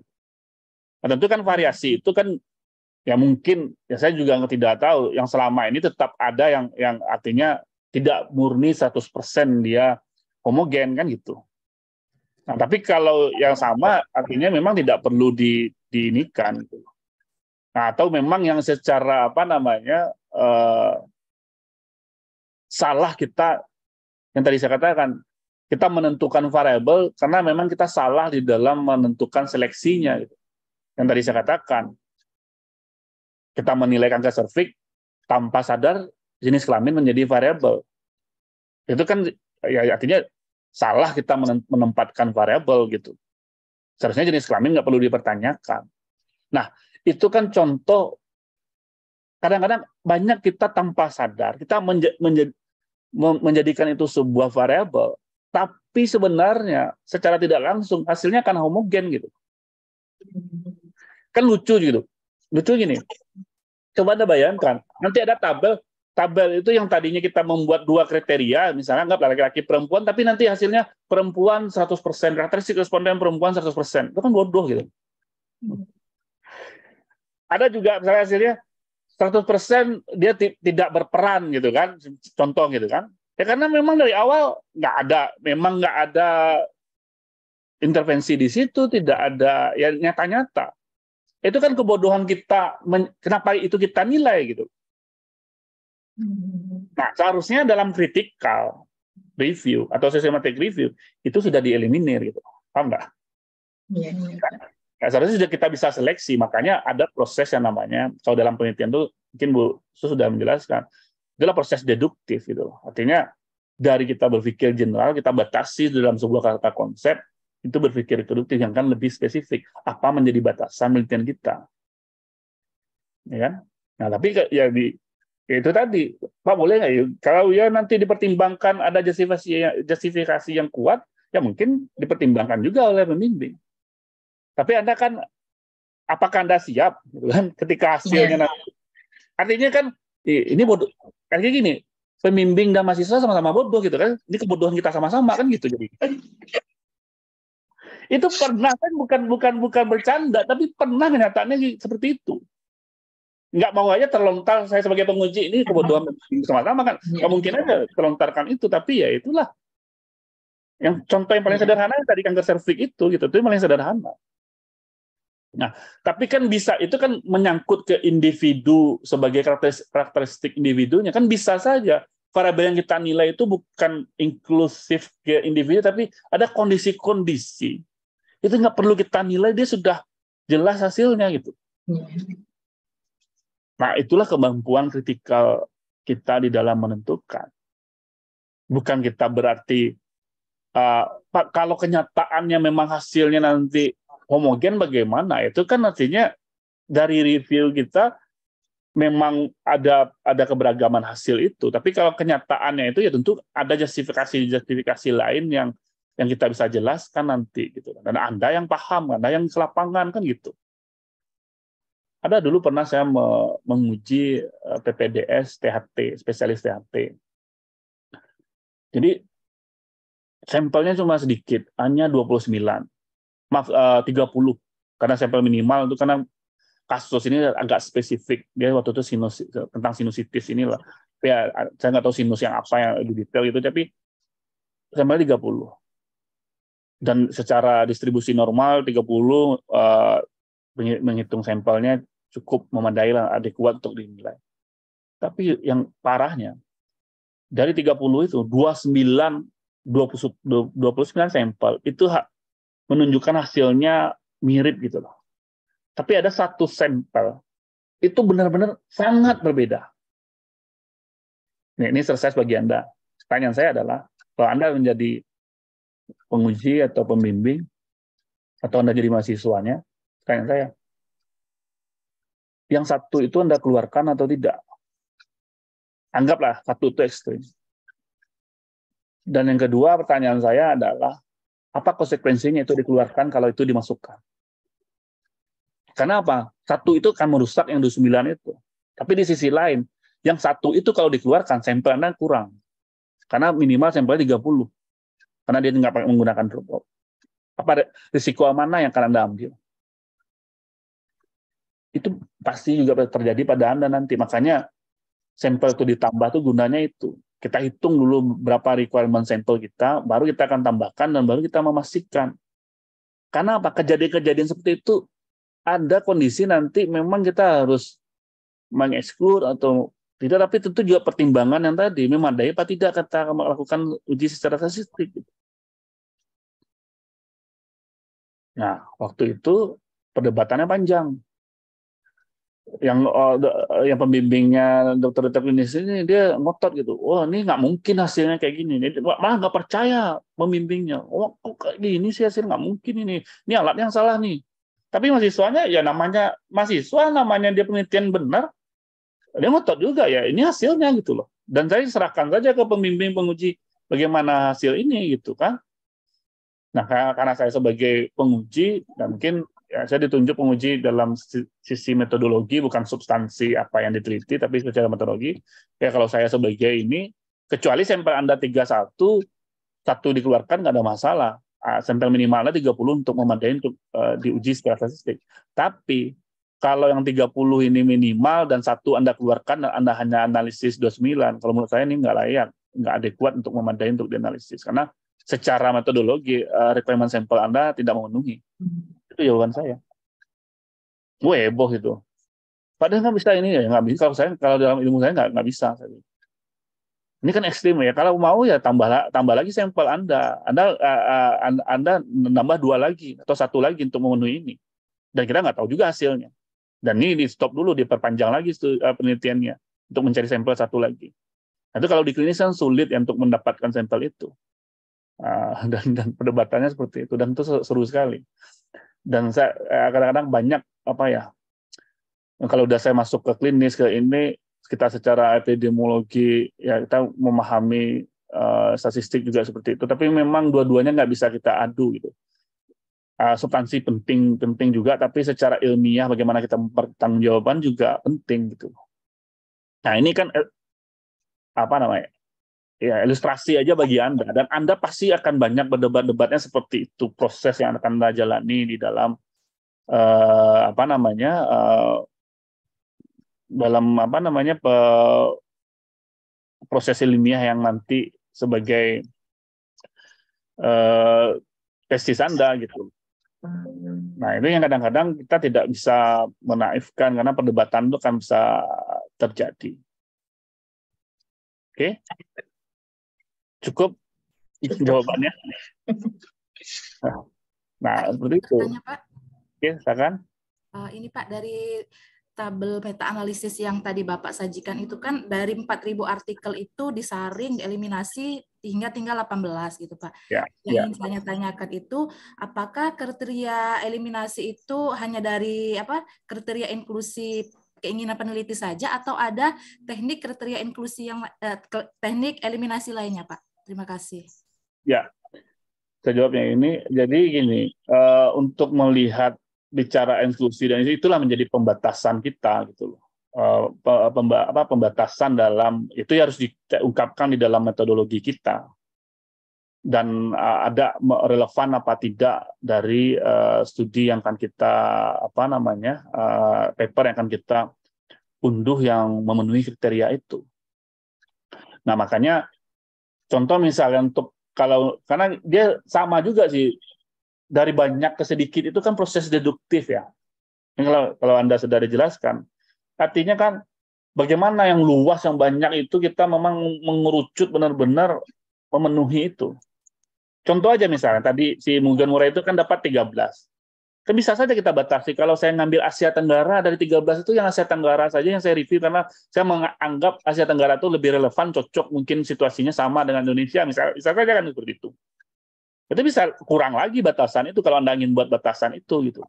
Nah, tentu kan variasi itu kan ya mungkin ya saya juga tidak tahu yang selama ini tetap ada yang yang artinya tidak murni 100% dia homogen kan gitu. Nah, tapi kalau yang sama artinya memang tidak perlu di diinikan gitu. Nah, atau memang yang secara apa namanya eh, salah kita yang tadi saya katakan kita menentukan variabel karena memang kita salah di dalam menentukan seleksinya gitu. yang tadi saya katakan kita menilai kanker cervix tanpa sadar jenis kelamin menjadi variabel itu kan ya, ya artinya salah kita menempatkan variabel gitu seharusnya jenis kelamin nggak perlu dipertanyakan nah itu kan contoh kadang-kadang banyak kita tanpa sadar kita menjadi menjadikan itu sebuah variabel, tapi sebenarnya secara tidak langsung hasilnya akan homogen gitu. Kan lucu gitu. Lucu gini. Coba Anda bayangkan, nanti ada tabel tabel itu yang tadinya kita membuat dua kriteria, misalnya anggap laki-laki perempuan, tapi nanti hasilnya perempuan 100%, karakteristik responden perempuan 100%. Itu kan bodoh gitu. Hmm. Ada juga misalnya hasilnya 100% dia tidak berperan gitu kan, contoh gitu kan. Ya karena memang dari awal nggak ada, memang nggak ada intervensi di situ, tidak ada ya nyata-nyata. Itu kan kebodohan kita, kenapa itu kita nilai gitu. Nah seharusnya dalam kritikal review atau systematic review itu sudah dieliminir gitu, paham nggak? Iya, iya. Nah, seharusnya sudah kita bisa seleksi, makanya ada proses yang namanya, kalau dalam penelitian itu mungkin Bu Su sudah menjelaskan, adalah proses deduktif gitu Artinya dari kita berpikir general, kita batasi dalam sebuah kata konsep, itu berpikir deduktif yang kan lebih spesifik. Apa menjadi batasan penelitian kita? Ya kan? Nah, tapi ya di ya itu tadi, Pak boleh nggak ya? Kalau ya nanti dipertimbangkan ada justifikasi, justifikasi yang kuat, ya mungkin dipertimbangkan juga oleh pembimbing. Tapi Anda kan apakah Anda siap gitu kan ketika hasilnya yeah. nanti. Artinya kan ini bodoh kayak gini, pemimbing dan mahasiswa sama-sama bodoh gitu kan. Ini kebodohan kita sama-sama kan gitu jadi. itu pernah kan bukan bukan bukan bercanda tapi pernah kenyataannya seperti itu nggak mau aja terlontar saya sebagai penguji ini kebodohan sama-sama kan ya. mungkin aja terlontarkan itu tapi ya itulah yang contoh yang paling iya. sederhana yang tadi kanker serviks itu gitu itu yang paling sederhana Nah, tapi kan bisa itu kan menyangkut ke individu sebagai karakteristik individunya kan bisa saja variabel yang kita nilai itu bukan inklusif ke individu tapi ada kondisi-kondisi itu nggak perlu kita nilai dia sudah jelas hasilnya gitu. Nah itulah kemampuan kritikal kita di dalam menentukan. Bukan kita berarti uh, kalau kenyataannya memang hasilnya nanti homogen bagaimana? Itu kan artinya dari review kita memang ada ada keberagaman hasil itu. Tapi kalau kenyataannya itu ya tentu ada justifikasi-justifikasi lain yang yang kita bisa jelaskan nanti gitu. Dan Anda yang paham, Anda yang selapangan kan gitu. Ada dulu pernah saya menguji eh, PPDS THT, spesialis THT. Jadi sampelnya cuma sedikit, hanya 29 maaf eh, uh, 30 karena sampel minimal itu karena kasus ini agak spesifik dia waktu itu sinus tentang sinusitis inilah ya saya nggak tahu sinus yang apa yang lebih detail itu tapi sampel 30 dan secara distribusi normal 30 uh, eh, menghitung sampelnya cukup memadai lah adekuat untuk dinilai tapi yang parahnya dari 30 itu 29 20, 29 sampel itu menunjukkan hasilnya mirip gitu loh. Tapi ada satu sampel itu benar-benar sangat berbeda. Nih, ini selesai bagi Anda. Pertanyaan saya adalah, kalau Anda menjadi penguji atau pembimbing, atau Anda jadi mahasiswanya, pertanyaan saya, yang satu itu Anda keluarkan atau tidak? Anggaplah satu itu ekstrim. Dan yang kedua pertanyaan saya adalah, apa konsekuensinya itu dikeluarkan kalau itu dimasukkan. Karena apa? Satu itu akan merusak yang 29 itu. Tapi di sisi lain, yang satu itu kalau dikeluarkan, sampelnya kurang. Karena minimal sampelnya 30. Karena dia nggak menggunakan robot. Apa risiko mana yang akan Anda ambil? Itu pasti juga terjadi pada Anda nanti. Makanya sampel itu ditambah tuh gunanya itu. Kita hitung dulu berapa requirement sampel kita, baru kita akan tambahkan dan baru kita memastikan. Karena apa? Kejadian-kejadian seperti itu ada kondisi nanti memang kita harus mengeksklud atau tidak, tapi tentu juga pertimbangan yang tadi memang ada apa ya, tidak kita melakukan uji secara statistik. Nah, waktu itu perdebatannya panjang yang oh, eh, yang pembimbingnya dokter dokter klinis sini dia ngotot gitu wah ini nggak mungkin hasilnya kayak gini ini malah nggak percaya pembimbingnya wah kok kayak gini sih hasil nggak mungkin ini ini alat yang salah nih tapi mahasiswanya ya namanya mahasiswa namanya dia penelitian benar dia ngotot juga ya ini hasilnya gitu loh dan saya serahkan saja ke pembimbing penguji bagaimana hasil ini gitu kan nah karena saya sebagai penguji dan mungkin ya, saya ditunjuk penguji dalam sisi metodologi bukan substansi apa yang diteliti tapi secara metodologi ya kalau saya sebagai ini kecuali sampel anda 31 satu dikeluarkan nggak ada masalah ah, sampel minimalnya 30 untuk memadai untuk uh, diuji secara statistik tapi kalau yang 30 ini minimal dan satu anda keluarkan dan anda hanya analisis 29 kalau menurut saya ini nggak layak nggak adekuat untuk memadai untuk dianalisis karena secara metodologi eh, requirement sampel anda tidak memenuhi hmm. Itu jawaban saya. Gue heboh gitu. Padahal nggak bisa ini ya, nggak bisa. Kalau saya, kalau dalam ilmu saya nggak nggak bisa. Ini kan ekstrim ya. Kalau mau ya tambah tambah lagi sampel Anda. Anda uh, Anda nambah dua lagi atau satu lagi untuk memenuhi ini. Dan kita nggak tahu juga hasilnya. Dan ini di stop dulu, diperpanjang lagi eh, penelitiannya untuk mencari sampel satu lagi. Nah, itu kalau di klinis kan sulit ya untuk mendapatkan sampel itu. Uh, dan, dan perdebatannya seperti itu dan itu seru sekali dan saya eh, kadang-kadang banyak apa ya kalau udah saya masuk ke klinis ke ini kita secara epidemiologi ya kita memahami uh, statistik juga seperti itu tapi memang dua-duanya nggak bisa kita adu gitu uh, substansi penting penting juga tapi secara ilmiah bagaimana kita mempertanggungjawaban juga penting gitu nah ini kan apa namanya ya ilustrasi aja bagi Anda dan Anda pasti akan banyak berdebat-debatnya seperti itu proses yang akan Anda jalani di dalam uh, apa namanya uh, dalam apa namanya pe, proses ilmiah yang nanti sebagai uh, tesis Anda gitu. Nah, ini yang kadang-kadang kita tidak bisa menaifkan karena perdebatan itu kan bisa terjadi. Oke. Okay? Cukup itu jawabannya. Nah, nah seperti itu. Tanya, Pak. Oke, silakan. Uh, ini Pak dari tabel peta analisis yang tadi Bapak sajikan itu kan dari 4.000 artikel itu disaring, eliminasi hingga tinggal 18 gitu Pak. Ya, yang ya. ingin saya tanyakan itu apakah kriteria eliminasi itu hanya dari apa kriteria inklusi keinginan peneliti saja atau ada teknik kriteria inklusi yang eh, teknik eliminasi lainnya Pak? Terima kasih. Ya, saya jawabnya ini. Jadi gini, uh, untuk melihat bicara inklusi dan itulah menjadi pembatasan kita gitu loh. Uh, pembatasan dalam itu harus diungkapkan di dalam metodologi kita dan uh, ada relevan apa tidak dari uh, studi yang akan kita apa namanya uh, paper yang akan kita unduh yang memenuhi kriteria itu. Nah makanya Contoh misalnya untuk kalau karena dia sama juga sih dari banyak ke sedikit itu kan proses deduktif ya. Ini kalau kalau Anda sudah dijelaskan. Artinya kan bagaimana yang luas yang banyak itu kita memang mengerucut benar-benar memenuhi itu. Contoh aja misalnya tadi si Mugen murai itu kan dapat 13. Kan bisa saja kita batasi. Kalau saya ngambil Asia Tenggara, dari 13 itu yang Asia Tenggara saja yang saya review, karena saya menganggap Asia Tenggara itu lebih relevan, cocok, mungkin situasinya sama dengan Indonesia, misalnya bisa saja kan seperti itu. Itu bisa kurang lagi batasan itu kalau Anda ingin buat batasan itu. gitu.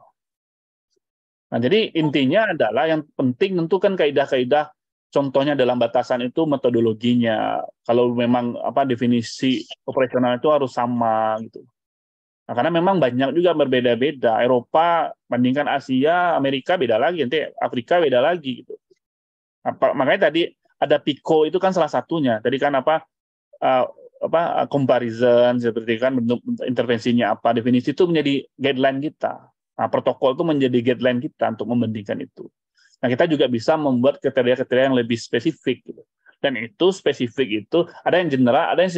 Nah, jadi intinya adalah yang penting tentu kan kaidah-kaidah contohnya dalam batasan itu metodologinya. Kalau memang apa definisi operasional itu harus sama gitu. Nah, karena memang banyak juga berbeda-beda. Eropa bandingkan Asia, Amerika beda lagi, nanti Afrika beda lagi gitu. Apa, nah, makanya tadi ada Pico itu kan salah satunya. Tadi kan apa uh, apa uh, comparison seperti kan bentuk, intervensinya apa definisi itu menjadi guideline kita. Nah, protokol itu menjadi guideline kita untuk membandingkan itu. Nah, kita juga bisa membuat kriteria-kriteria yang lebih spesifik gitu. Dan itu spesifik itu ada yang general, ada yang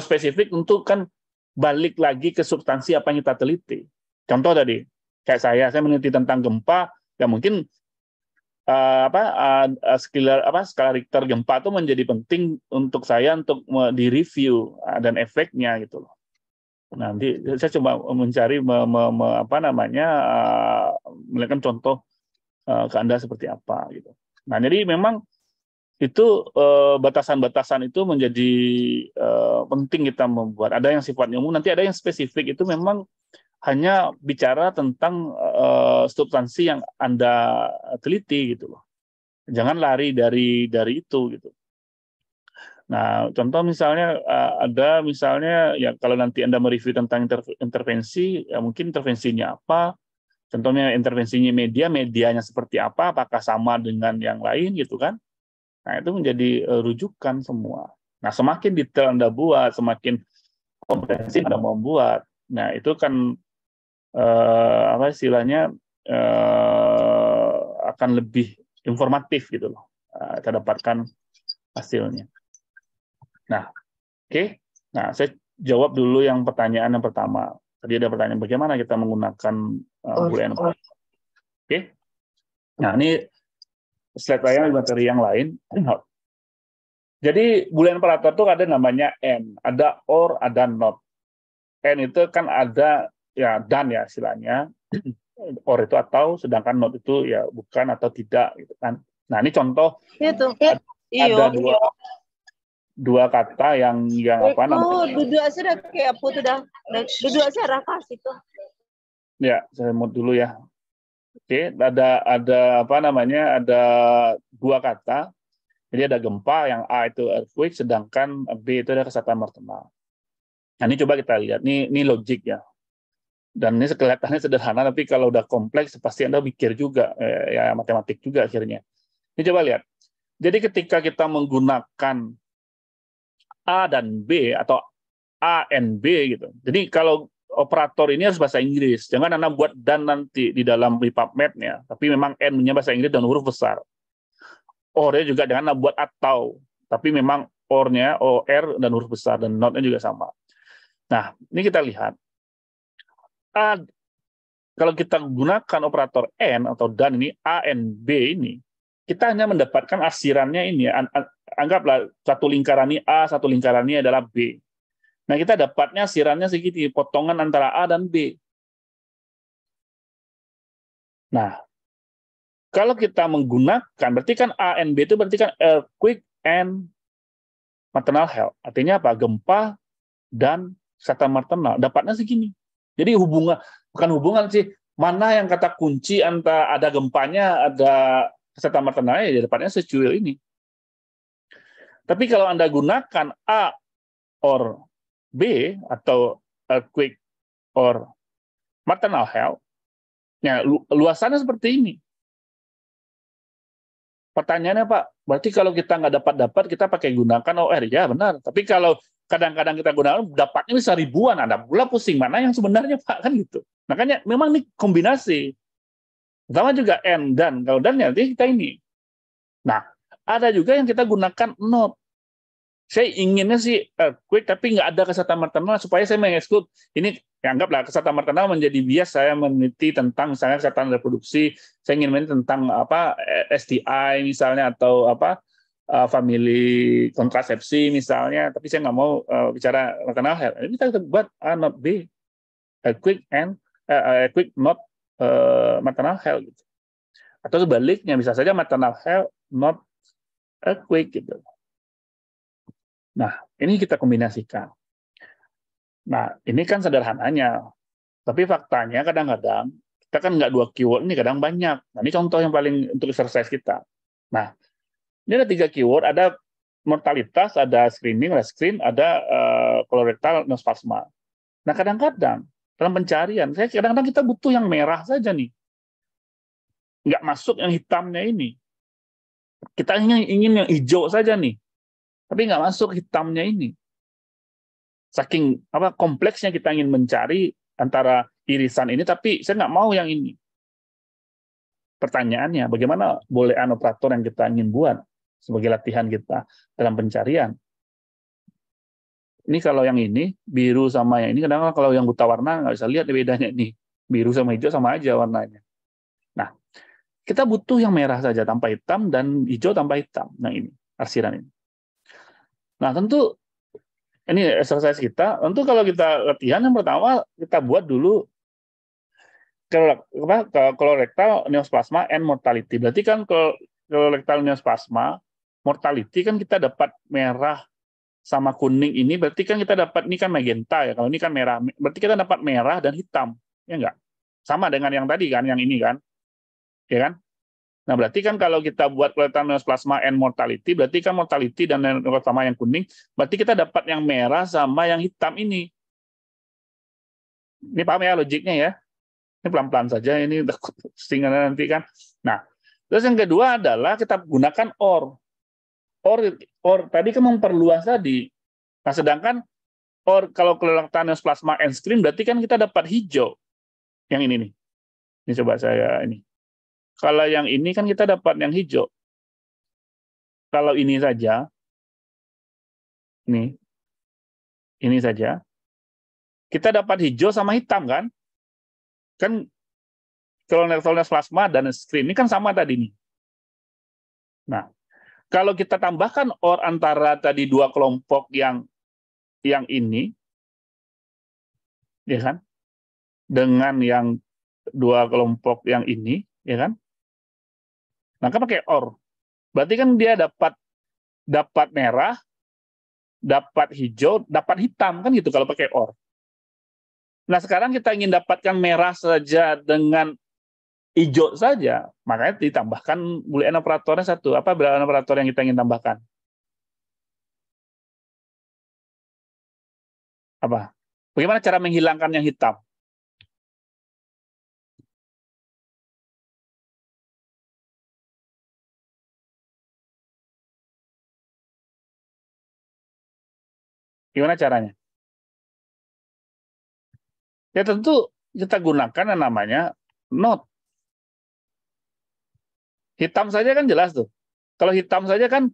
spesifik untuk kan balik lagi ke substansi apa yang kita teliti. Contoh tadi, kayak saya, saya meneliti tentang gempa, ya mungkin uh, apa uh, eh, eh, skala apa skala Richter gempa itu menjadi penting untuk saya untuk di review uh, dan efeknya gitu loh. Nanti saya coba mencari me, me, me, apa namanya uh, melihatkan contoh uh, ke anda seperti apa gitu. Nah jadi memang itu eh, batasan-batasan eh, itu menjadi eh, penting kita membuat. Ada yang sifatnya umum, nanti ada yang spesifik itu memang hanya bicara tentang eh, substansi yang Anda teliti gitu loh. Jangan lari dari dari itu gitu. Nah, contoh misalnya eh, ada misalnya ya kalau nanti Anda mereview tentang intervensi, ya mungkin intervensinya apa, contohnya intervensinya media, medianya seperti apa, apakah sama dengan yang lain gitu kan? Nah, itu menjadi uh, rujukan semua. Nah, semakin detail Anda buat, semakin komprehensif Anda membuat. Nah, itu kan uh, apa istilahnya uh, akan lebih informatif gitu loh. Uh, kita dapatkan hasilnya. Nah, oke. Okay. Nah, saya jawab dulu yang pertanyaan yang pertama. Tadi ada pertanyaan bagaimana kita menggunakan uh, Boolean. Oke. Okay. Nah, ini slide layanan materi yang lain. Jadi Boolean operator itu ada namanya n ada or, ada not. N itu kan ada ya dan ya istilahnya or itu atau sedangkan not itu ya bukan atau tidak gitu kan. Nah, ini contoh itu. Iya ada, iyo, ada iya. dua iyo. dua kata yang yang apa oh, namanya? Oh, dua sudah kayak putu dah. dua sudah rakas itu. Ya, saya mau dulu ya. Oke, okay, ada ada apa namanya? Ada dua kata. Jadi ada gempa yang A itu earthquake, sedangkan B itu ada kesatuan martenal. Nah, ini coba kita lihat. Ini ini logik ya. Dan ini kelihatannya sederhana, tapi kalau udah kompleks pasti Anda mikir juga, eh, ya matematik juga akhirnya. Ini coba lihat. Jadi ketika kita menggunakan A dan B atau A and B gitu. Jadi kalau operator ini harus bahasa Inggris. Jangan Anda buat dan nanti di dalam di PubMed-nya, tapi memang N-nya bahasa Inggris dan huruf besar. Or-nya juga jangan Anda buat atau, tapi memang or-nya OR dan huruf besar dan not-nya juga sama. Nah, ini kita lihat. Ad, kalau kita gunakan operator N atau dan ini A n B ini, kita hanya mendapatkan asirannya ini. Anggaplah satu lingkaran ini A, satu lingkaran ini adalah B. Nah, kita dapatnya sirannya segitu, potongan antara A dan B. Nah, kalau kita menggunakan, berarti kan A and B itu berarti kan earthquake and maternal health. Artinya apa? Gempa dan kata maternal. Dapatnya segini. Jadi hubungan, bukan hubungan sih, mana yang kata kunci antara ada gempanya, ada serta maternalnya, ya dapatnya secuil ini. Tapi kalau Anda gunakan A or B atau earthquake or maternal health, ya, lu, luasannya seperti ini. Pertanyaannya Pak, berarti kalau kita nggak dapat-dapat, kita pakai gunakan OR. Ya benar, tapi kalau kadang-kadang kita gunakan, dapatnya bisa ribuan. Ada pula pusing, mana yang sebenarnya Pak? Kan gitu. Makanya memang ini kombinasi. Pertama juga N, dan. Kalau dan nanti kita ini. Nah, ada juga yang kita gunakan not saya inginnya sih quick eh, tapi nggak ada kesatuan merta supaya saya mengeksklud ini ya anggaplah maternal merta menjadi bias saya meneliti tentang misalnya kesehatan reproduksi saya ingin meneliti tentang apa eh, STI misalnya atau apa eh, family kontrasepsi misalnya tapi saya nggak mau bicara maternal health ini kita buat A not B a quick and a quick not uh, maternal health gitu. atau sebaliknya bisa saja maternal health not a quick gitu Nah, ini kita kombinasikan. Nah, ini kan sederhananya. Tapi faktanya kadang-kadang kita kan nggak dua keyword ini kadang banyak. Nah, ini contoh yang paling untuk exercise kita. Nah, ini ada tiga keyword, ada mortalitas, ada screening, ada screen, ada uh, eh, kolorektal neospasma. Nah, kadang-kadang dalam pencarian, saya kadang-kadang kita butuh yang merah saja nih. Nggak masuk yang hitamnya ini. Kita ingin, ingin yang hijau saja nih tapi nggak masuk hitamnya ini. Saking apa kompleksnya kita ingin mencari antara irisan ini, tapi saya nggak mau yang ini. Pertanyaannya, bagaimana boleh operator yang kita ingin buat sebagai latihan kita dalam pencarian? Ini kalau yang ini, biru sama yang ini, kadang-kadang kalau yang buta warna nggak bisa lihat bedanya nih. Biru sama hijau sama aja warnanya. Nah, kita butuh yang merah saja tanpa hitam dan hijau tanpa hitam. Nah ini, arsiran ini. Nah tentu ini exercise kita. Tentu kalau kita latihan yang pertama kita buat dulu kolorektal neoplasma and mortality. Berarti kan kolorektal neoplasma mortality kan kita dapat merah sama kuning ini berarti kan kita dapat ini kan magenta ya kalau ini kan merah berarti kita dapat merah dan hitam ya enggak sama dengan yang tadi kan yang ini kan ya kan Nah, berarti kan kalau kita buat kelihatan minus plasma and mortality, berarti kan mortality dan pertama yang kuning, berarti kita dapat yang merah sama yang hitam ini. Ini paham ya logiknya ya? Ini pelan-pelan saja, ini tinggal nanti kan. Nah, terus yang kedua adalah kita gunakan OR. OR, OR tadi kan memperluas tadi. Nah, sedangkan OR kalau kelihatan minus plasma and screen, berarti kan kita dapat hijau. Yang ini nih. Ini coba saya ini kalau yang ini kan kita dapat yang hijau. Kalau ini saja, ini, ini saja, kita dapat hijau sama hitam kan? Kan kolonel-kolonel plasma dan screen ini kan sama tadi nih. Nah, kalau kita tambahkan OR antara tadi dua kelompok yang yang ini, ya kan, dengan yang dua kelompok yang ini, ya kan, maka pakai or. Berarti kan dia dapat dapat merah, dapat hijau, dapat hitam kan gitu kalau pakai or. Nah sekarang kita ingin dapatkan merah saja dengan hijau saja, makanya ditambahkan boolean operatornya satu. Apa boolean operator yang kita ingin tambahkan? Apa? Bagaimana cara menghilangkan yang hitam? Gimana caranya? Ya tentu kita gunakan yang namanya not. Hitam saja kan jelas tuh. Kalau hitam saja kan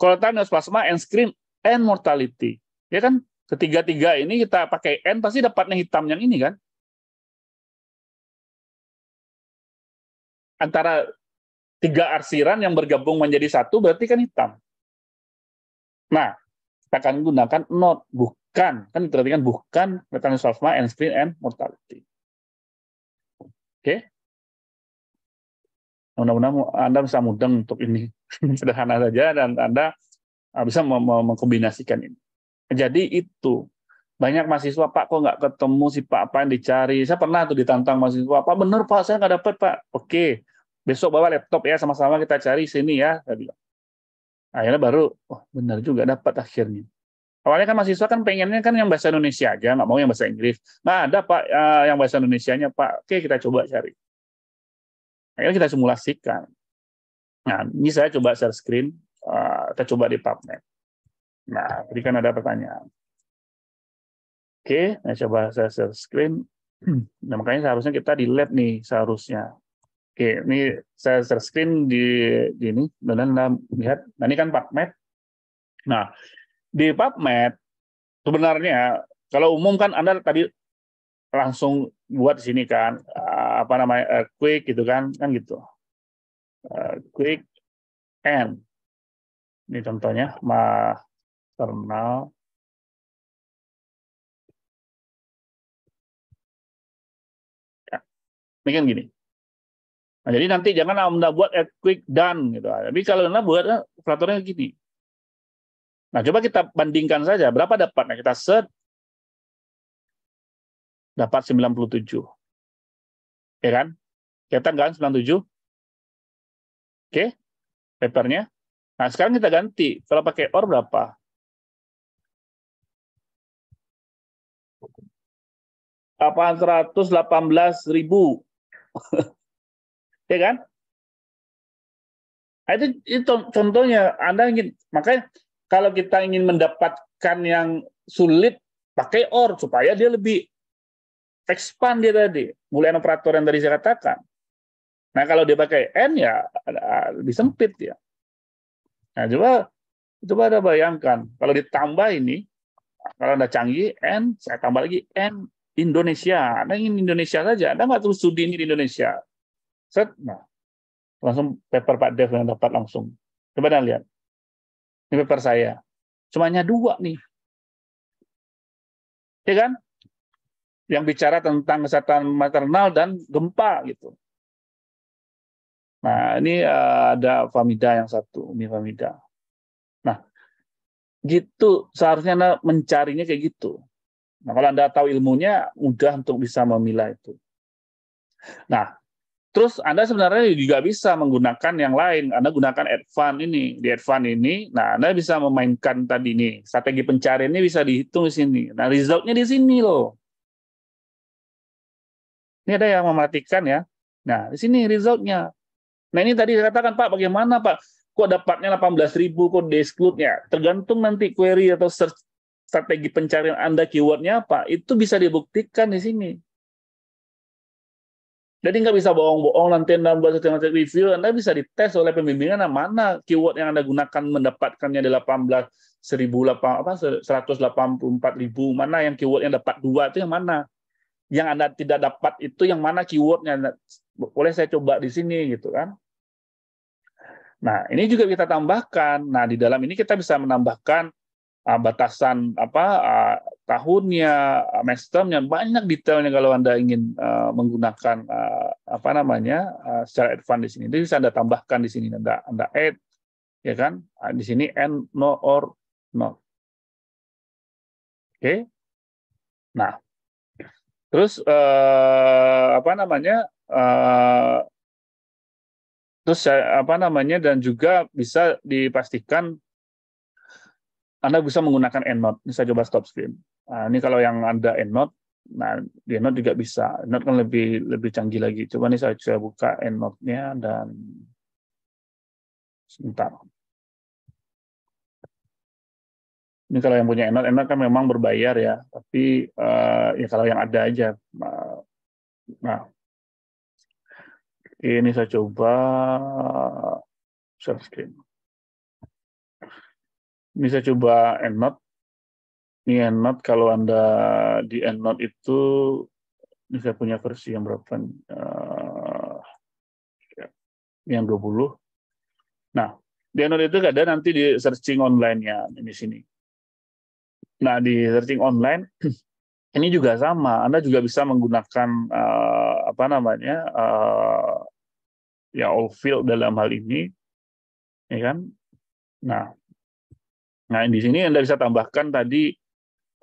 kolotan neoplasma and screen and mortality. Ya kan? Ketiga-tiga ini kita pakai N pasti dapatnya hitam yang ini kan? Antara tiga arsiran yang bergabung menjadi satu berarti kan hitam. Nah, kita akan gunakan not, bukan. Kan diperhatikan bukan mekanisme plasma and screen and mortality. Oke? Okay? Mudah-mudahan Anda bisa mudeng untuk ini. Sederhana saja dan Anda ah, bisa mengkombinasikan ini. Jadi itu banyak mahasiswa pak kok nggak ketemu si pak apa yang dicari saya pernah tuh ditantang mahasiswa pak benar pak saya nggak dapet pak oke besok bawa laptop ya sama-sama kita cari sini ya saya bilang akhirnya baru oh benar juga dapat akhirnya awalnya kan mahasiswa kan pengennya kan yang bahasa Indonesia aja nggak mau yang bahasa Inggris nah ada pak uh, yang bahasa Indonesia nya pak oke kita coba cari akhirnya kita simulasikan nah ini saya coba share screen uh, kita coba di PubMed nah tadi kan ada pertanyaan oke saya coba saya share screen nah makanya seharusnya kita di lab nih seharusnya Oke, ini saya share screen di, di ini, dan Anda lihat. Nah, ini kan PubMed. Nah, di PubMed sebenarnya kalau umum kan Anda tadi langsung buat di sini kan eh, apa namanya eh, quick gitu kan kan gitu. Eh, quick and ini contohnya maternal ya, Ini kan gini. Nah, jadi nanti jangan Anda buat add quick done gitu. Nah, tapi kalau Anda buat eh, operatornya gini. Nah, coba kita bandingkan saja berapa dapatnya. Kita set dapat 97. Ya kan? Kita kan 97? Oke. Papernya. Nah, sekarang kita ganti. Kalau pakai OR berapa? Apaan 118.000? ya kan? Nah, itu, itu contohnya Anda ingin makanya kalau kita ingin mendapatkan yang sulit pakai or supaya dia lebih expand dia tadi mulai operator yang tadi saya katakan. Nah kalau dia pakai n ya lebih sempit ya. Nah coba coba Anda bayangkan kalau ditambah ini kalau anda canggih n saya tambah lagi n Indonesia. Anda ingin Indonesia saja, Anda nggak terus studi ini di Indonesia set nah langsung paper Pak Dev yang dapat langsung coba dan lihat ini paper saya cuma cumanya dua nih ya kan yang bicara tentang kesehatan maternal dan gempa gitu nah ini eh, ada Famida yang satu Umi Famida nah gitu seharusnya anda mencarinya kayak gitu Nah, kalau Anda tahu ilmunya, mudah untuk bisa memilah itu. Nah, Terus Anda sebenarnya juga bisa menggunakan yang lain. Anda gunakan advan ini. Di advan ini, nah Anda bisa memainkan tadi ini. Strategi pencariannya bisa dihitung di sini. Nah, resultnya di sini loh. Ini ada yang mematikan ya. Nah, di sini resultnya. Nah, ini tadi dikatakan, Pak, bagaimana, Pak? Kok dapatnya ribu, kok di exclude-nya? Tergantung nanti query atau search strategi pencarian Anda keywordnya apa. Itu bisa dibuktikan di sini. Jadi nggak bisa bohong-bohong nanti Anda buat sistematik review, Anda bisa dites oleh pembimbingan mana keyword yang Anda gunakan mendapatkannya di 18 apa 184.000 mana yang keyword yang dapat dua itu yang mana. Yang Anda tidak dapat itu yang mana keywordnya. Boleh saya coba di sini gitu kan. Nah, ini juga kita tambahkan. Nah, di dalam ini kita bisa menambahkan uh, batasan apa uh, tahunnya, eh, mestemnya banyak detailnya kalau Anda ingin uh, menggunakan uh, apa namanya uh, secara advance di sini. Jadi bisa Anda tambahkan di sini, Anda, Anda add, ya kan? Ah, di sini and, no, or, not. Oke? Okay? Nah, terus uh, apa namanya, uh, terus apa namanya, dan juga bisa dipastikan anda bisa menggunakan EndNote. Ini saya coba stop screen. Nah, ini kalau yang ada EndNote, nah di EndNote juga bisa. EndNote kan lebih lebih canggih lagi. Coba nih saya, coba buka EndNote-nya dan sebentar. Ini kalau yang punya EndNote, EndNote kan memang berbayar ya, tapi uh, ya kalau yang ada aja. Nah, nah, ini saya coba share screen. Ini saya coba EndNote. Ini EndNote kalau Anda di EndNote itu ini saya punya versi yang berapa nih? Uh, yang 20. Nah, di EndNote itu ada nanti di searching online-nya di sini. Nah, di searching online ini juga sama. Anda juga bisa menggunakan eh, apa namanya? Uh, ya all field dalam hal ini ya kan? Nah, nah di sini Anda bisa tambahkan tadi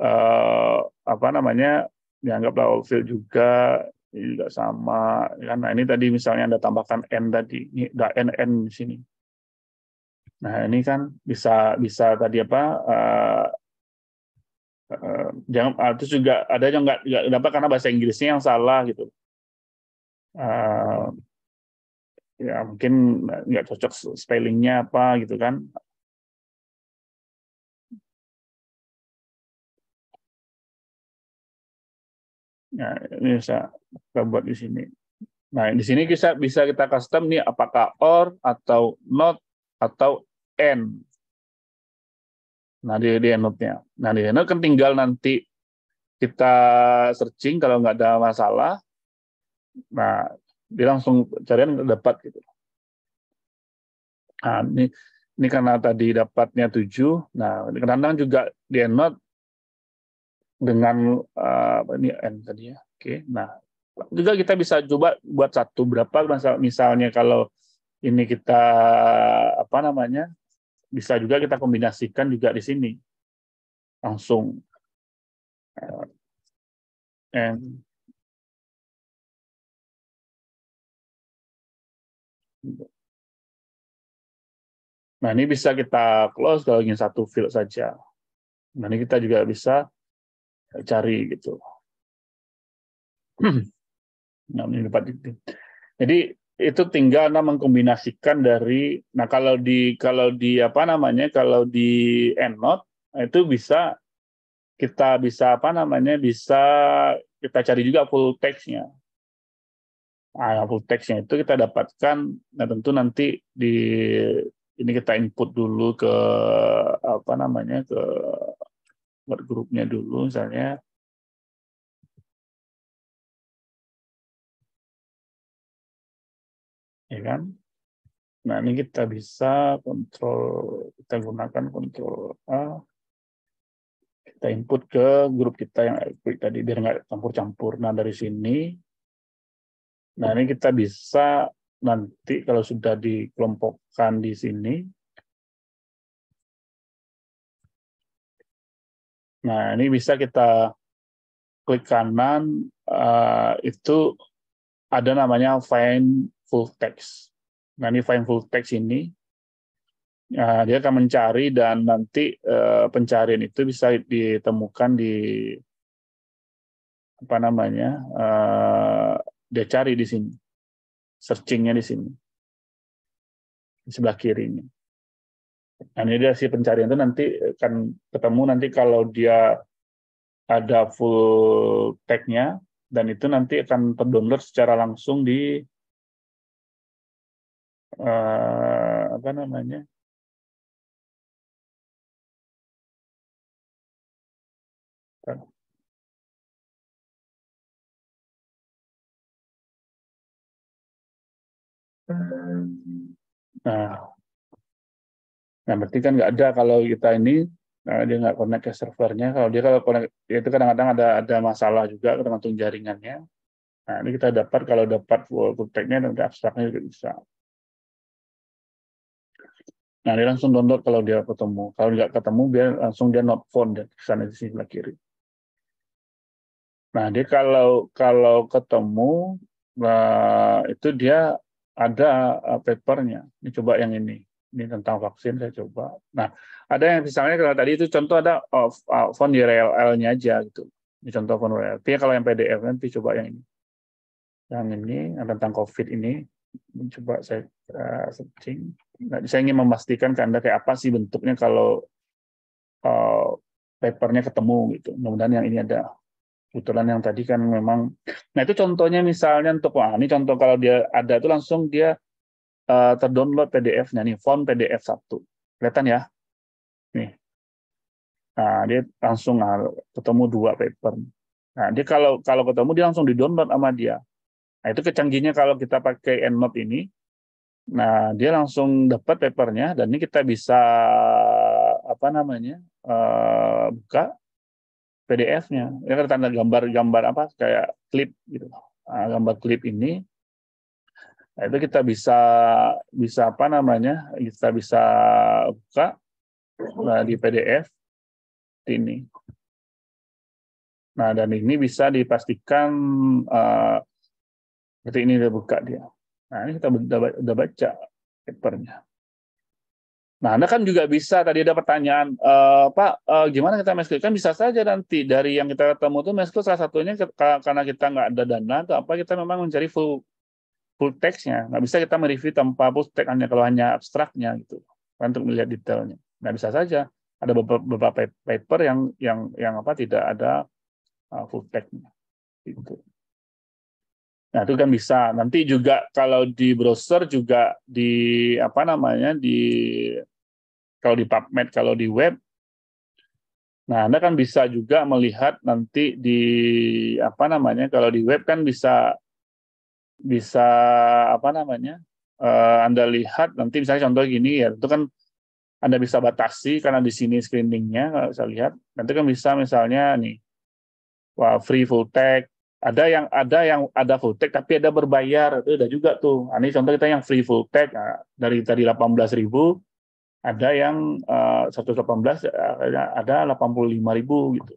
uh, apa namanya dianggaplah outfield juga juga sama kan nah, ini tadi misalnya anda tambahkan n tadi ini ada n n di sini nah ini kan bisa bisa tadi apa uh, uh, jangan uh, terus juga ada yang nggak nggak dapat karena bahasa Inggrisnya yang salah gitu uh, ya mungkin nggak cocok spellingnya apa gitu kan Nah, ini bisa kita buat di sini. Nah, di sini bisa bisa kita custom nih apakah or atau not atau and. Nah, di di endnote-nya. Nah, di endnote kan tinggal nanti kita searching kalau nggak ada masalah. Nah, dia langsung carian dapat gitu. Nah, ini ini karena tadi dapatnya 7. Nah, kadang juga di endnote dengan uh, apa ini n tadi ya. Oke. Nah, juga kita bisa coba buat satu berapa misalnya kalau ini kita apa namanya? bisa juga kita kombinasikan juga di sini. Langsung eh, n Nah, ini bisa kita close kalau ingin satu field saja. Nah, ini kita juga bisa cari gitu. Nah, dapat Jadi itu tinggal anda nah mengkombinasikan dari nah kalau di kalau di apa namanya kalau di EndNote nah itu bisa kita bisa apa namanya bisa kita cari juga full text-nya. Nah, full text-nya itu kita dapatkan nah tentu nanti di ini kita input dulu ke apa namanya ke buat grupnya dulu misalnya ya kan nah ini kita bisa kontrol kita gunakan kontrol A kita input ke grup kita yang tadi biar nggak campur-campur nah dari sini nah ini kita bisa nanti kalau sudah dikelompokkan di sini Nah, ini bisa kita klik kanan, uh, itu ada namanya find full text. Nah, ini find full text ini, uh, dia akan mencari dan nanti uh, pencarian itu bisa ditemukan di apa namanya, uh, dia cari di sini, searchingnya di sini, di sebelah kirinya. Nah, ini dia si pencarian itu nanti akan eh, ketemu nanti kalau dia ada full tag-nya, dan itu nanti akan terdownload secara langsung di uh, apa namanya Nah, Nah, berarti kan nggak ada kalau kita ini nah, dia nggak connect ke servernya. Kalau dia kalau connect, ya itu kadang-kadang ada ada masalah juga tergantung jaringannya. Nah, ini kita dapat kalau dapat full tag-nya dan abstraknya juga bisa. Nah, dia langsung download kalau dia ketemu. Kalau nggak ketemu, dia langsung dia not found di sana di sebelah kiri. Nah, dia kalau kalau ketemu, nah, itu dia ada eh, papernya. Ini coba yang ini ini tentang vaksin saya coba. Nah, ada yang misalnya kalau tadi itu contoh ada of uh, font ah, URL-nya aja gitu. Ini contoh font URL. Tapi kalau yang PDF nanti coba yang ini. Yang ini yang tentang COVID ini mencoba saya uh, searching. Nah, saya ingin memastikan ke Anda kayak apa sih bentuknya kalau uh, papernya ketemu gitu. Mudah-mudahan yang ini ada kebetulan yang tadi kan memang nah itu contohnya misalnya untuk wah ini contoh kalau dia ada itu langsung dia uh, terdownload PDF-nya nih, font PDF satu. Kelihatan ya? Nih. Nah, dia langsung ketemu dua paper. Nah, dia kalau kalau ketemu dia langsung di-download sama dia. Nah, itu kecanggihnya kalau kita pakai EndNote ini. Nah, dia langsung dapat papernya dan ini kita bisa apa namanya? Uh, buka PDF-nya. Ini ada kan tanda gambar-gambar apa kayak klip gitu. Nah, gambar klip ini Nah, itu kita bisa bisa apa namanya? Kita bisa buka nah, di PDF ini. Nah, dan ini bisa dipastikan uh, eh, seperti ini udah buka dia. Nah, ini kita udah, baca papernya. Nah, Anda kan juga bisa tadi ada pertanyaan, e, Pak, e, gimana kita meskul Kan bisa saja nanti dari yang kita ketemu itu meskul salah satunya karena kita nggak ada dana atau apa kita memang mencari full full text-nya. Nggak bisa kita mereview tanpa full text hanya kalau hanya abstraknya gitu. Kan untuk melihat detailnya. Nggak bisa saja. Ada beberapa paper yang yang yang apa tidak ada uh, full text-nya. Gitu. Nah, itu kan bisa. Nanti juga kalau di browser juga di apa namanya di kalau di PubMed, kalau di web Nah, Anda kan bisa juga melihat nanti di apa namanya kalau di web kan bisa bisa apa namanya uh, anda lihat nanti misalnya contoh gini ya itu kan anda bisa batasi karena di sini screeningnya kalau bisa lihat nanti kan bisa misalnya nih wah free full tech ada yang ada yang ada full tag tapi ada berbayar itu ada juga tuh nah, ini contoh kita yang free full tech nah, dari tadi 18.000 ada yang uh, eh, 118 eh, ada 85.000 gitu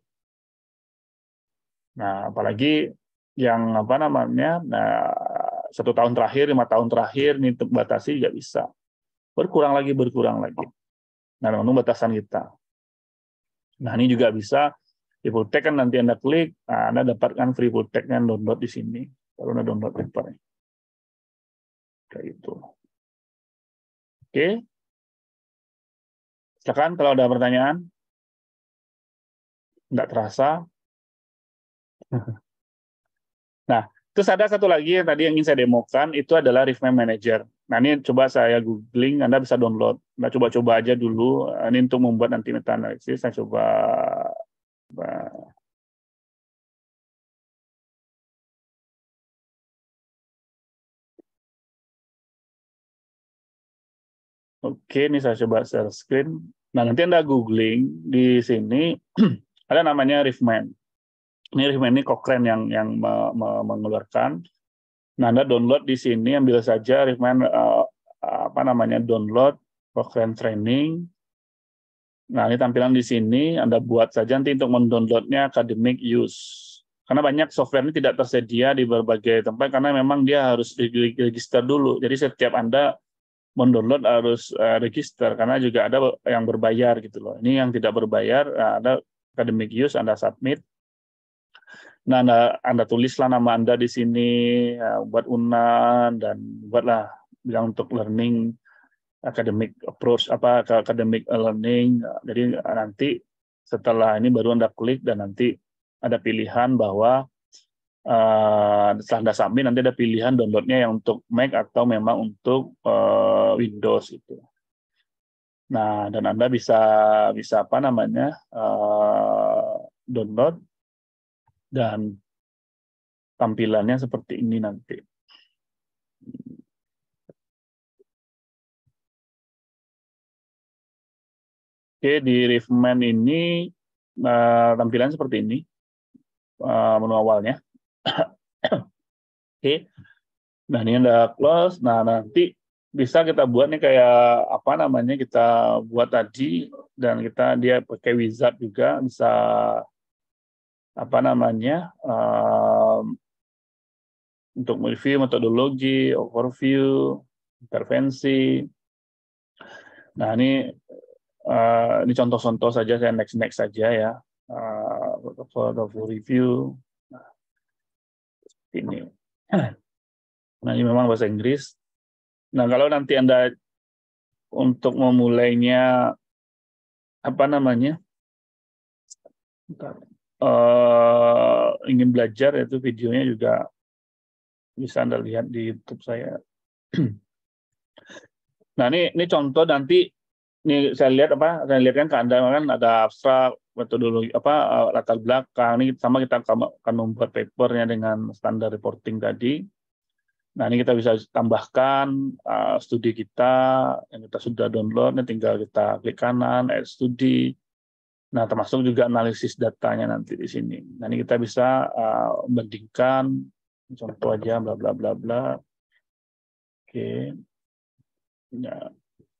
nah apalagi yang apa namanya nah, satu tahun terakhir lima tahun terakhir ini batasi juga bisa berkurang lagi berkurang lagi nah memang batasan kita nah ini juga bisa di Fulltech kan nanti anda klik nah, anda dapatkan free tag yang download di sini baru anda download paper kayak itu oke silakan kalau ada pertanyaan nggak terasa Nah, terus ada satu lagi yang tadi yang ingin saya demokan itu adalah Reframe Manager. Nah, ini coba saya googling, Anda bisa download. Nah, coba-coba aja dulu. Eh, ini untuk membuat nanti meta analisis. Saya coba, Oke, ini saya coba share screen. Nah, nanti Anda googling di sini ada namanya Refman ini ini Cochrane yang yang me, me, mengeluarkan. Nanda nah, download di sini ambil saja resume uh, eh, apa namanya download Cochrane training. Nah, ini tampilan di sini Anda buat saja nanti untuk mendownloadnya academic use. Karena banyak software ini tidak tersedia di berbagai tempat karena memang dia harus register dulu. Jadi setiap Anda mendownload harus eh, register karena juga ada yang berbayar gitu loh. Ini yang tidak berbayar eh, ada academic use Anda submit Nah, anda, anda tulislah nama Anda di sini, ya, buat UNAN dan buatlah bilang untuk learning academic approach apa academic learning. Jadi nanti setelah ini baru Anda klik dan nanti ada pilihan bahwa eh, setelah Anda submit nanti ada pilihan downloadnya yang untuk Mac atau memang untuk eh, Windows itu. Nah, dan Anda bisa bisa apa namanya? Eh, download dan tampilannya seperti ini nanti. Oke, di Riffman ini uh, eh, tampilan seperti ini uh, menu awalnya. Oke, nah ini udah close. Nah nanti bisa kita buat nih kayak apa namanya kita buat tadi dan kita dia pakai wizard juga bisa apa namanya uh, untuk mereview metodologi, overview, intervensi. Nah ini uh, ini contoh-contoh saja saya next next saja ya uh, the review. Nah, ini. Nah ini memang bahasa Inggris. Nah kalau nanti anda untuk memulainya apa namanya? uh, ingin belajar itu videonya juga bisa Anda lihat di YouTube saya. nah, ini ini contoh nanti ini saya lihat apa saya lihatkan ke Anda kan ada abstrak metodologi apa eh, latar belakang ini sama kita akan membuat papernya dengan standar reporting tadi. Nah, ini kita bisa tambahkan uh, studi kita yang kita sudah download, ini tinggal kita klik kanan, add study, Nah, termasuk juga analisis datanya nanti di sini. Nanti kita bisa uh, bandingkan contoh aja bla bla bla bla. Oke. Ya.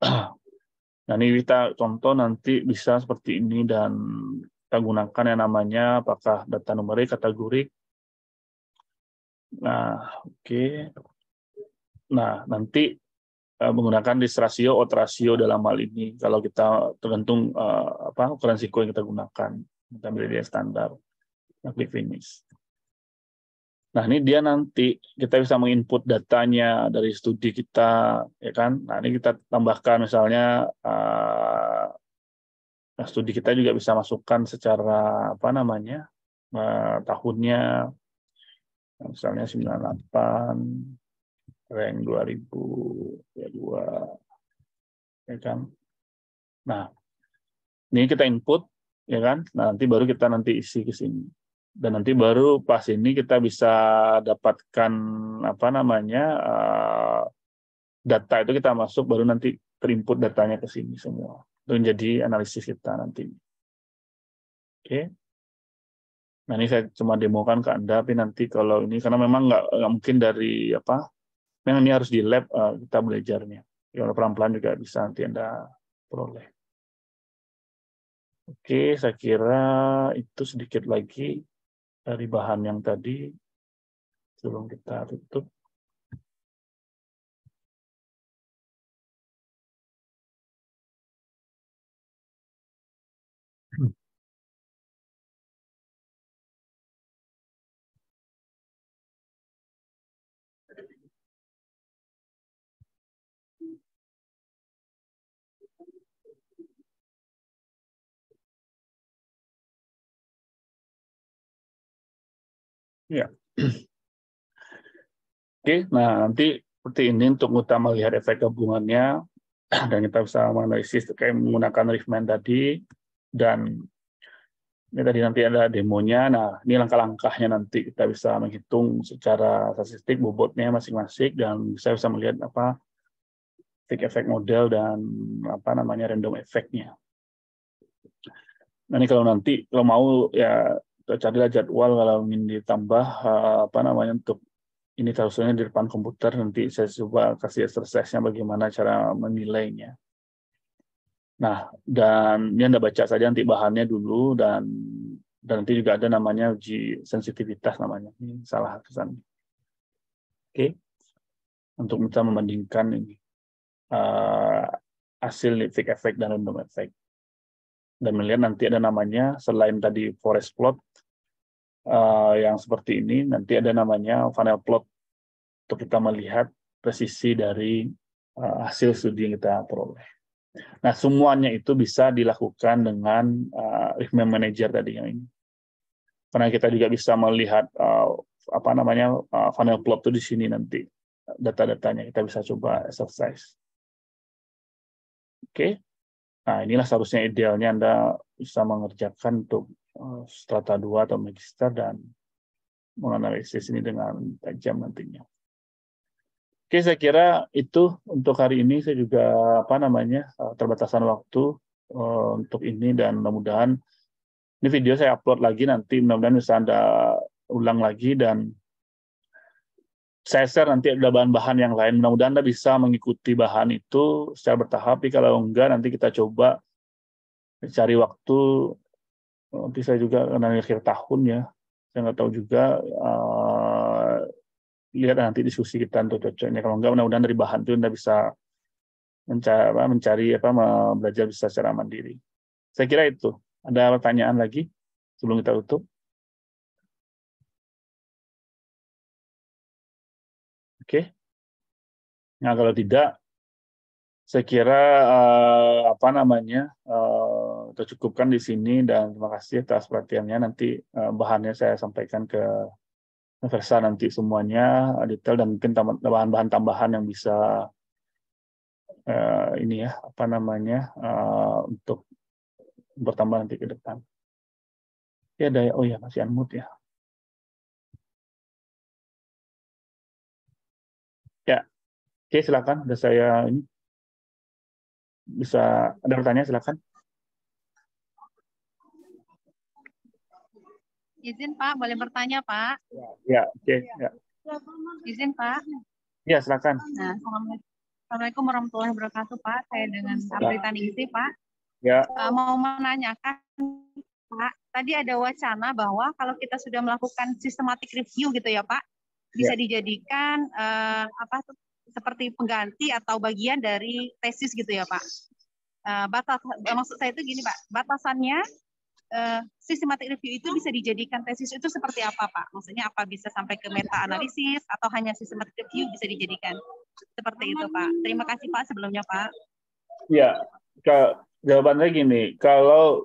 Nah, ini kita contoh nanti bisa seperti ini dan kita gunakan yang namanya apakah data numerik, kategorik. Nah, oke. Nah, nanti Eh, menggunakan risk ratio, odds ratio dalam hal ini kalau kita tergantung uh, apa ukuran siku yang kita gunakan kita ambil dia standar quick finish. Nah ini dia nanti kita bisa menginput datanya dari studi kita ya kan. Nah ini kita tambahkan misalnya uh, studi kita juga bisa masukkan secara apa namanya uh, tahunnya misalnya 98 rank 2000 ya dua ya kan nah ini kita input ya kan nah, nanti baru kita nanti isi ke sini dan nanti baru pas ini kita bisa dapatkan apa namanya eh, data itu kita masuk baru nanti terinput datanya ke sini semua itu menjadi analisis kita nanti oke okay. nah ini saya cuma demokan ke anda tapi nanti kalau ini karena memang nggak mungkin dari apa memang ini harus di lab eh, kita belajarnya. Ya, kalau pelan-pelan juga bisa nanti Anda peroleh. Oke, saya kira itu sedikit lagi dari bahan yang tadi sebelum kita tutup. Ya. Oke, nah nanti seperti ini untuk utama melihat efek gabungannya dan kita bisa menganalisis terkait menggunakan Riffman tadi dan ini tadi nanti ada demonya. Nah, ini langkah-langkahnya nanti kita bisa menghitung secara statistik bobotnya masing-masing dan saya bisa melihat apa efek model dan apa namanya random efeknya. Nah, ini kalau nanti kalau mau ya carilah jadwal kalau ingin ditambah eh, apa namanya untuk ini terusnya di depan komputer nanti saya coba kasih exercise-nya bagaimana cara menilainya. Nah, dan ini Anda baca saja nanti bahannya dulu dan dan nanti juga ada namanya uji sensitivitas namanya. Ini salah kesan. Oke. Okay. Untuk kita membandingkan ini uh, hasil effect efek dan random efek Dan melihat nanti ada namanya selain tadi forest plot uh, yang seperti ini nanti ada namanya funnel plot untuk kita melihat presisi dari uh, hasil studi yang kita peroleh. Nah, semuanya itu bisa dilakukan dengan uh, eh, Rhythm Manager tadi yang ini. Karena kita juga bisa melihat uh, apa namanya uh, funnel plot itu di sini nanti data-datanya kita bisa coba exercise. Oke. Okay. Nah, inilah seharusnya idealnya Anda bisa mengerjakan untuk Eh, strata 2 atau magister dan menganalisis ini dengan tajam nantinya. Oke, saya kira itu untuk hari ini. Saya juga apa namanya eh, terbatasan waktu eh, untuk ini dan mudah-mudahan ini video saya upload lagi nanti mudah-mudahan bisa anda ulang lagi dan saya share nanti ada bahan-bahan yang lain. Mudah-mudahan Anda bisa mengikuti bahan itu secara bertahap. Tapi kalau enggak, nanti kita coba cari waktu Oh, nanti saya juga karena akhir tahun ya saya nggak tahu juga uh, lihat nanti diskusi kita untuk cocoknya kalau nggak mudah-mudahan dari bahan itu anda bisa mencari, mencari apa belajar bisa secara mandiri saya kira itu ada pertanyaan lagi sebelum kita tutup oke okay. nah kalau tidak saya kira uh, apa namanya uh, kita Cukupkan di sini dan terima kasih atas perhatiannya. Nanti eh, bahannya saya sampaikan ke Versa nanti semuanya eh, detail dan mungkin bahan-bahan tambahan yang bisa eh, ini ya apa namanya untuk bertambah nanti ke depan. Ya ada oh ya masih unmute ya. Ya, oke silakan. Udah saya ini bisa ada pertanyaan silakan. Izin Pak, boleh bertanya Pak? Ya, oke. Okay. Ya. Izin Pak. Ya, silakan. Nah, Assalamualaikum warahmatullahi wabarakatuh Pak. Saya dengan Apri ya. Taningsi Pak. Ya. Uh, mau menanyakan Pak, tadi ada wacana bahwa kalau kita sudah melakukan sistematik review gitu ya Pak, bisa ya. dijadikan uh, apa seperti pengganti atau bagian dari tesis gitu ya Pak. Uh, batas maksud saya itu gini Pak, batasannya Eh, sistematik review itu bisa dijadikan tesis itu seperti apa Pak? Maksudnya apa bisa sampai ke meta analisis atau hanya sistematik review bisa dijadikan seperti itu Pak? Terima kasih Pak sebelumnya Pak. Ya, ke, jawabannya gini. Kalau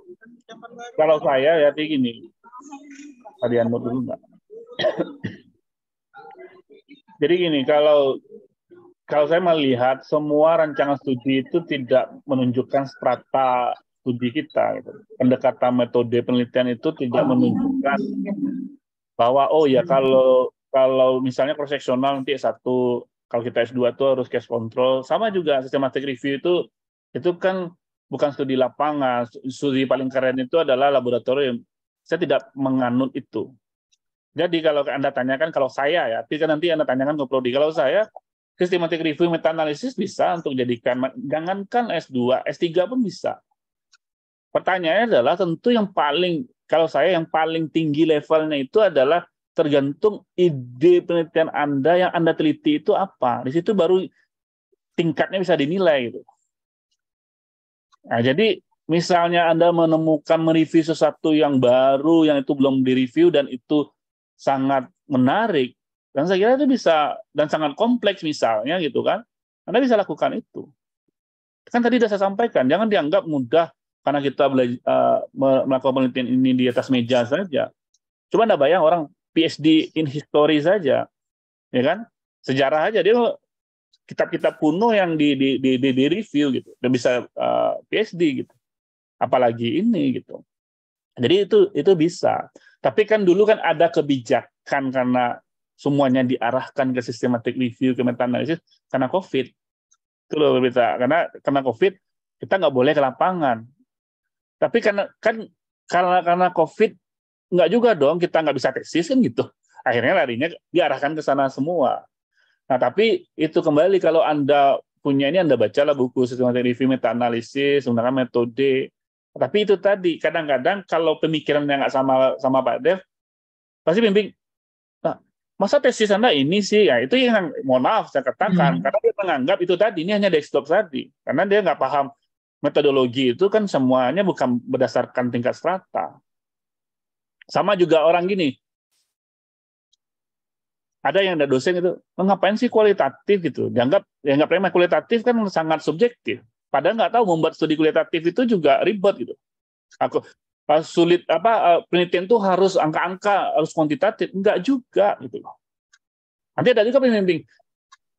kalau saya ya gini. Kalian mau dulu nggak? Jadi gini, kalau kalau saya melihat semua rancangan studi itu tidak menunjukkan strata studi kita. Gitu. Pendekatan metode penelitian itu tidak oh, iya. menunjukkan bahwa oh ya hmm. kalau kalau misalnya cross sectional nanti S1 kalau kita S2 itu harus case control sama juga systematic review itu itu kan bukan studi lapangan studi paling keren itu adalah laboratorium saya tidak menganut itu jadi kalau anda tanyakan kalau saya ya tapi kan nanti anda tanyakan ke prodi kalau saya systematic review meta analisis bisa untuk jadikan jangankan S2 S3 pun bisa Pertanyaannya adalah tentu yang paling kalau saya yang paling tinggi levelnya itu adalah tergantung ide penelitian Anda yang Anda teliti itu apa. Di situ baru tingkatnya bisa dinilai gitu. Nah, jadi misalnya Anda menemukan mereview sesuatu yang baru yang itu belum direview dan itu sangat menarik dan saya kira itu bisa dan sangat kompleks misalnya gitu kan. Anda bisa lakukan itu. Kan tadi sudah saya sampaikan, jangan dianggap mudah karena kita belajar, uh, eh, melakukan penelitian ini di atas meja saja. cuma Anda bayang orang PhD in history saja, ya kan? Sejarah aja dia kitab-kitab kuno yang di di, di, di, di review gitu, udah bisa uh, eh, PhD gitu. Apalagi ini gitu. Jadi itu itu bisa. Tapi kan dulu kan ada kebijakan karena semuanya diarahkan ke systematic review, ke meta analisis karena COVID. Itu loh berita. karena karena COVID kita nggak boleh ke lapangan. Tapi karena kan karena karena COVID nggak juga dong kita nggak bisa tesis kan gitu. Akhirnya larinya diarahkan ke sana semua. Nah tapi itu kembali kalau anda punya ini anda bacalah buku sistematik review meta analisis menggunakan metode. Tapi itu tadi kadang-kadang kalau pemikirannya nggak sama sama Pak Dev pasti bimbing nah, masa tesis anda ini sih ya itu yang mohon maaf saya katakan hmm. karena dia menganggap itu tadi ini hanya desktop tadi karena dia nggak paham metodologi itu kan semuanya bukan berdasarkan tingkat strata. Sama juga orang gini, ada yang ada dosen itu ngapain sih kualitatif gitu dianggap nggak remeh kualitatif kan sangat subjektif padahal nggak tahu membuat studi kualitatif itu juga ribet gitu aku pas ah, sulit apa eh, penelitian itu harus angka-angka harus kuantitatif enggak juga gitu loh nanti ada juga penelitian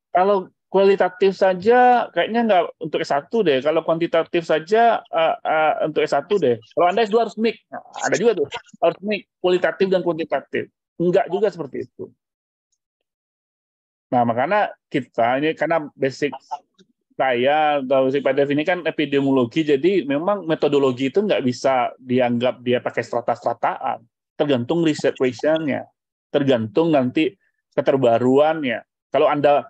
kalau kualitatif saja kayaknya nggak untuk S1 deh. Kalau kuantitatif saja uh, uh, untuk S1 deh. Kalau Anda S2 harus mix. Nah, ada juga tuh. Harus mix kualitatif dan kuantitatif. Enggak juga seperti itu. Nah, makanya kita ini karena basic saya atau basic pada ini kan epidemiologi, jadi memang metodologi itu nggak bisa dianggap dia pakai strata-strataan. Tergantung riset questionnya. Tergantung nanti keterbaruannya. Kalau Anda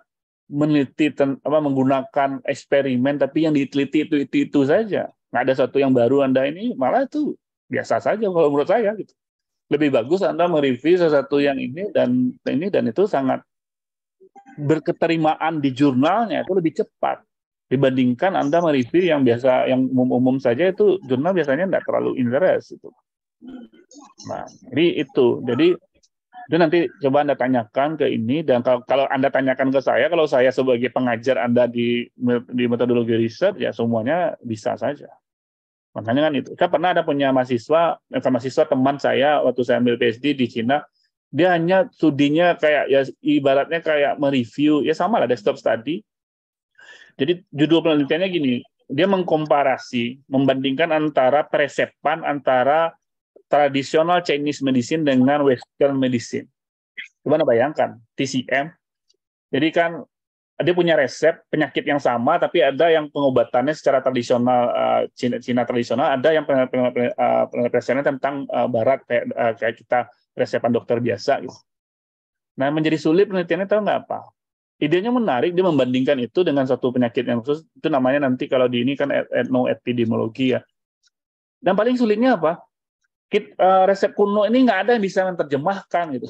meneliti apa menggunakan eksperimen tapi yang diteliti itu itu itu saja nggak ada satu yang baru anda ini malah itu biasa saja kalau menurut saya gitu lebih bagus anda mereview sesuatu yang ini dan ini dan itu sangat berketerimaan di jurnalnya itu lebih cepat dibandingkan anda mereview yang biasa yang umum-umum saja itu jurnal biasanya tidak terlalu interest itu nah jadi itu jadi itu nanti coba Anda tanyakan ke ini dan kalau, kalau Anda tanyakan ke saya, kalau saya sebagai pengajar Anda di di metodologi riset ya semuanya bisa saja. Makanya kan itu. Saya pernah ada punya mahasiswa, bukan eh, mahasiswa teman saya waktu saya ambil PhD di Cina, dia hanya studinya kayak ya ibaratnya kayak mereview, ya sama lah desktop study. Jadi judul penelitiannya gini, dia mengkomparasi, membandingkan antara presepan antara tradisional Chinese medicine dengan Western medicine. Gimana bayangkan TCM? Jadi kan dia punya resep penyakit yang sama, tapi ada yang pengobatannya secara tradisional uh, Cina, Cina tradisional, ada yang eh, penelitiannya tentang uh, Barat kayak, kayak kita resepan dokter biasa. Gitu. Nah, menjadi sulit penelitiannya tahu nggak apa? Idenya menarik, dia membandingkan itu dengan satu penyakit yang khusus. Itu namanya nanti kalau di ini kan etnoepidemiologi ya. Dan paling sulitnya apa? kita, eh, resep kuno ini nggak ada yang bisa menerjemahkan gitu.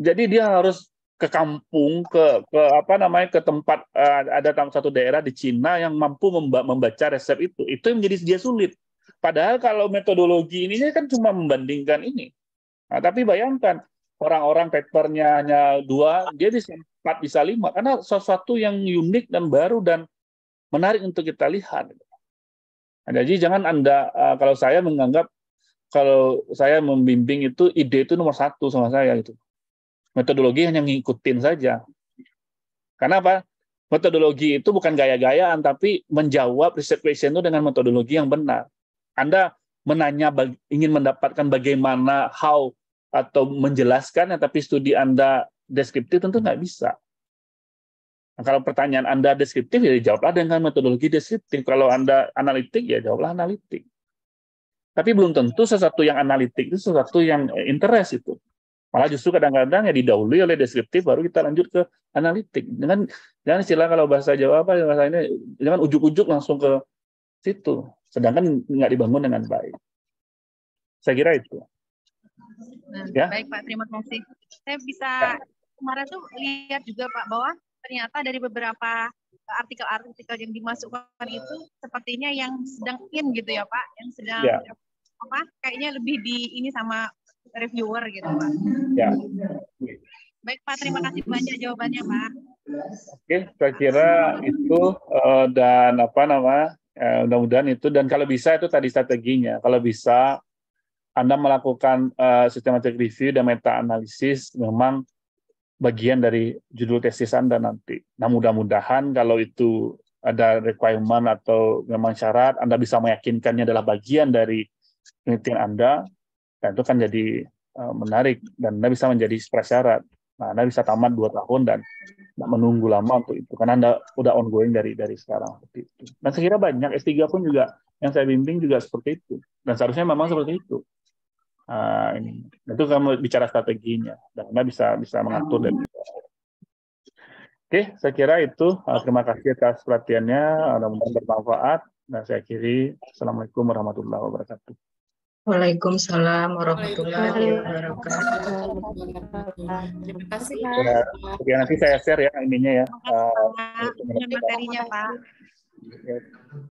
Jadi dia harus ke kampung ke ke apa namanya ke tempat eh, ada satu daerah di Cina yang mampu membaca resep itu itu yang menjadi dia sulit padahal kalau metodologi ini kan cuma membandingkan ini nah, tapi bayangkan orang-orang papernya hanya dua dia bisa empat bisa lima karena sesuatu yang unik dan baru dan menarik untuk kita lihat Nah, jadi jangan Anda, eh, kalau saya menganggap, kalau saya membimbing itu, ide itu nomor satu sama saya. itu Metodologi hanya ngikutin saja. Karena apa? Metodologi itu bukan gaya-gayaan, tapi menjawab riset question itu dengan metodologi yang benar. Anda menanya, ingin mendapatkan bagaimana, how, atau menjelaskan, tapi studi Anda deskriptif tentu nggak bisa. Nah, kalau pertanyaan Anda deskriptif, ya jawablah dengan metodologi deskriptif. Kalau Anda analitik, ya jawablah analitik. Tapi belum tentu sesuatu yang analitik itu sesuatu yang eh, interest itu. Malah justru kadang-kadang ya didahului oleh deskriptif, baru kita lanjut ke analitik. Dengan jangan istilah kalau bahasa Jawa apa bahasa ini, jangan ujuk-ujuk langsung ke situ. Sedangkan nggak dibangun dengan baik. Saya kira itu. Nah, ya? Baik Pak, terima kasih. Saya bisa ya. kemarin tuh lihat juga Pak bahwa ternyata dari beberapa eh, artikel-artikel yang dimasukkan itu sepertinya yang sedang in gitu ya Pak, yang sedang ya. apa kayaknya lebih di ini sama reviewer gitu Pak. Ya. Baik Pak, terima kasih banyak jawabannya Pak. Oke, saya kira itu eh, dan apa nama eh, mudah-mudahan itu dan kalau bisa itu tadi strateginya. Kalau bisa Anda melakukan uh, systematic review dan meta analisis memang bagian dari judul tesis Anda nanti. Nah, mudah-mudahan kalau itu ada requirement atau memang syarat, Anda bisa meyakinkannya adalah bagian dari penelitian Anda, dan itu kan jadi eh, menarik, dan Anda bisa menjadi prasyarat. Nah, Anda bisa tamat dua tahun dan tidak menunggu lama untuk itu, karena Anda udah ongoing dari dari sekarang. Seperti itu. Dan saya kira banyak, S3 pun juga yang saya bimbing juga seperti itu. Dan seharusnya memang seperti itu uh, ini itu kamu bicara strateginya karena bisa bisa mengatur dan hmm. Oke, saya kira itu. Ah, terima kasih atas perhatiannya. Ah, mudah-mudahan bermanfaat. Nah, saya akhiri. Assalamualaikum warahmatullahi wabarakatuh. Waalaikumsalam warahmatullahi wabarakatuh. Terima kasih. Ya, oke, nanti saya share ya ininya ya. Materinya, Pak.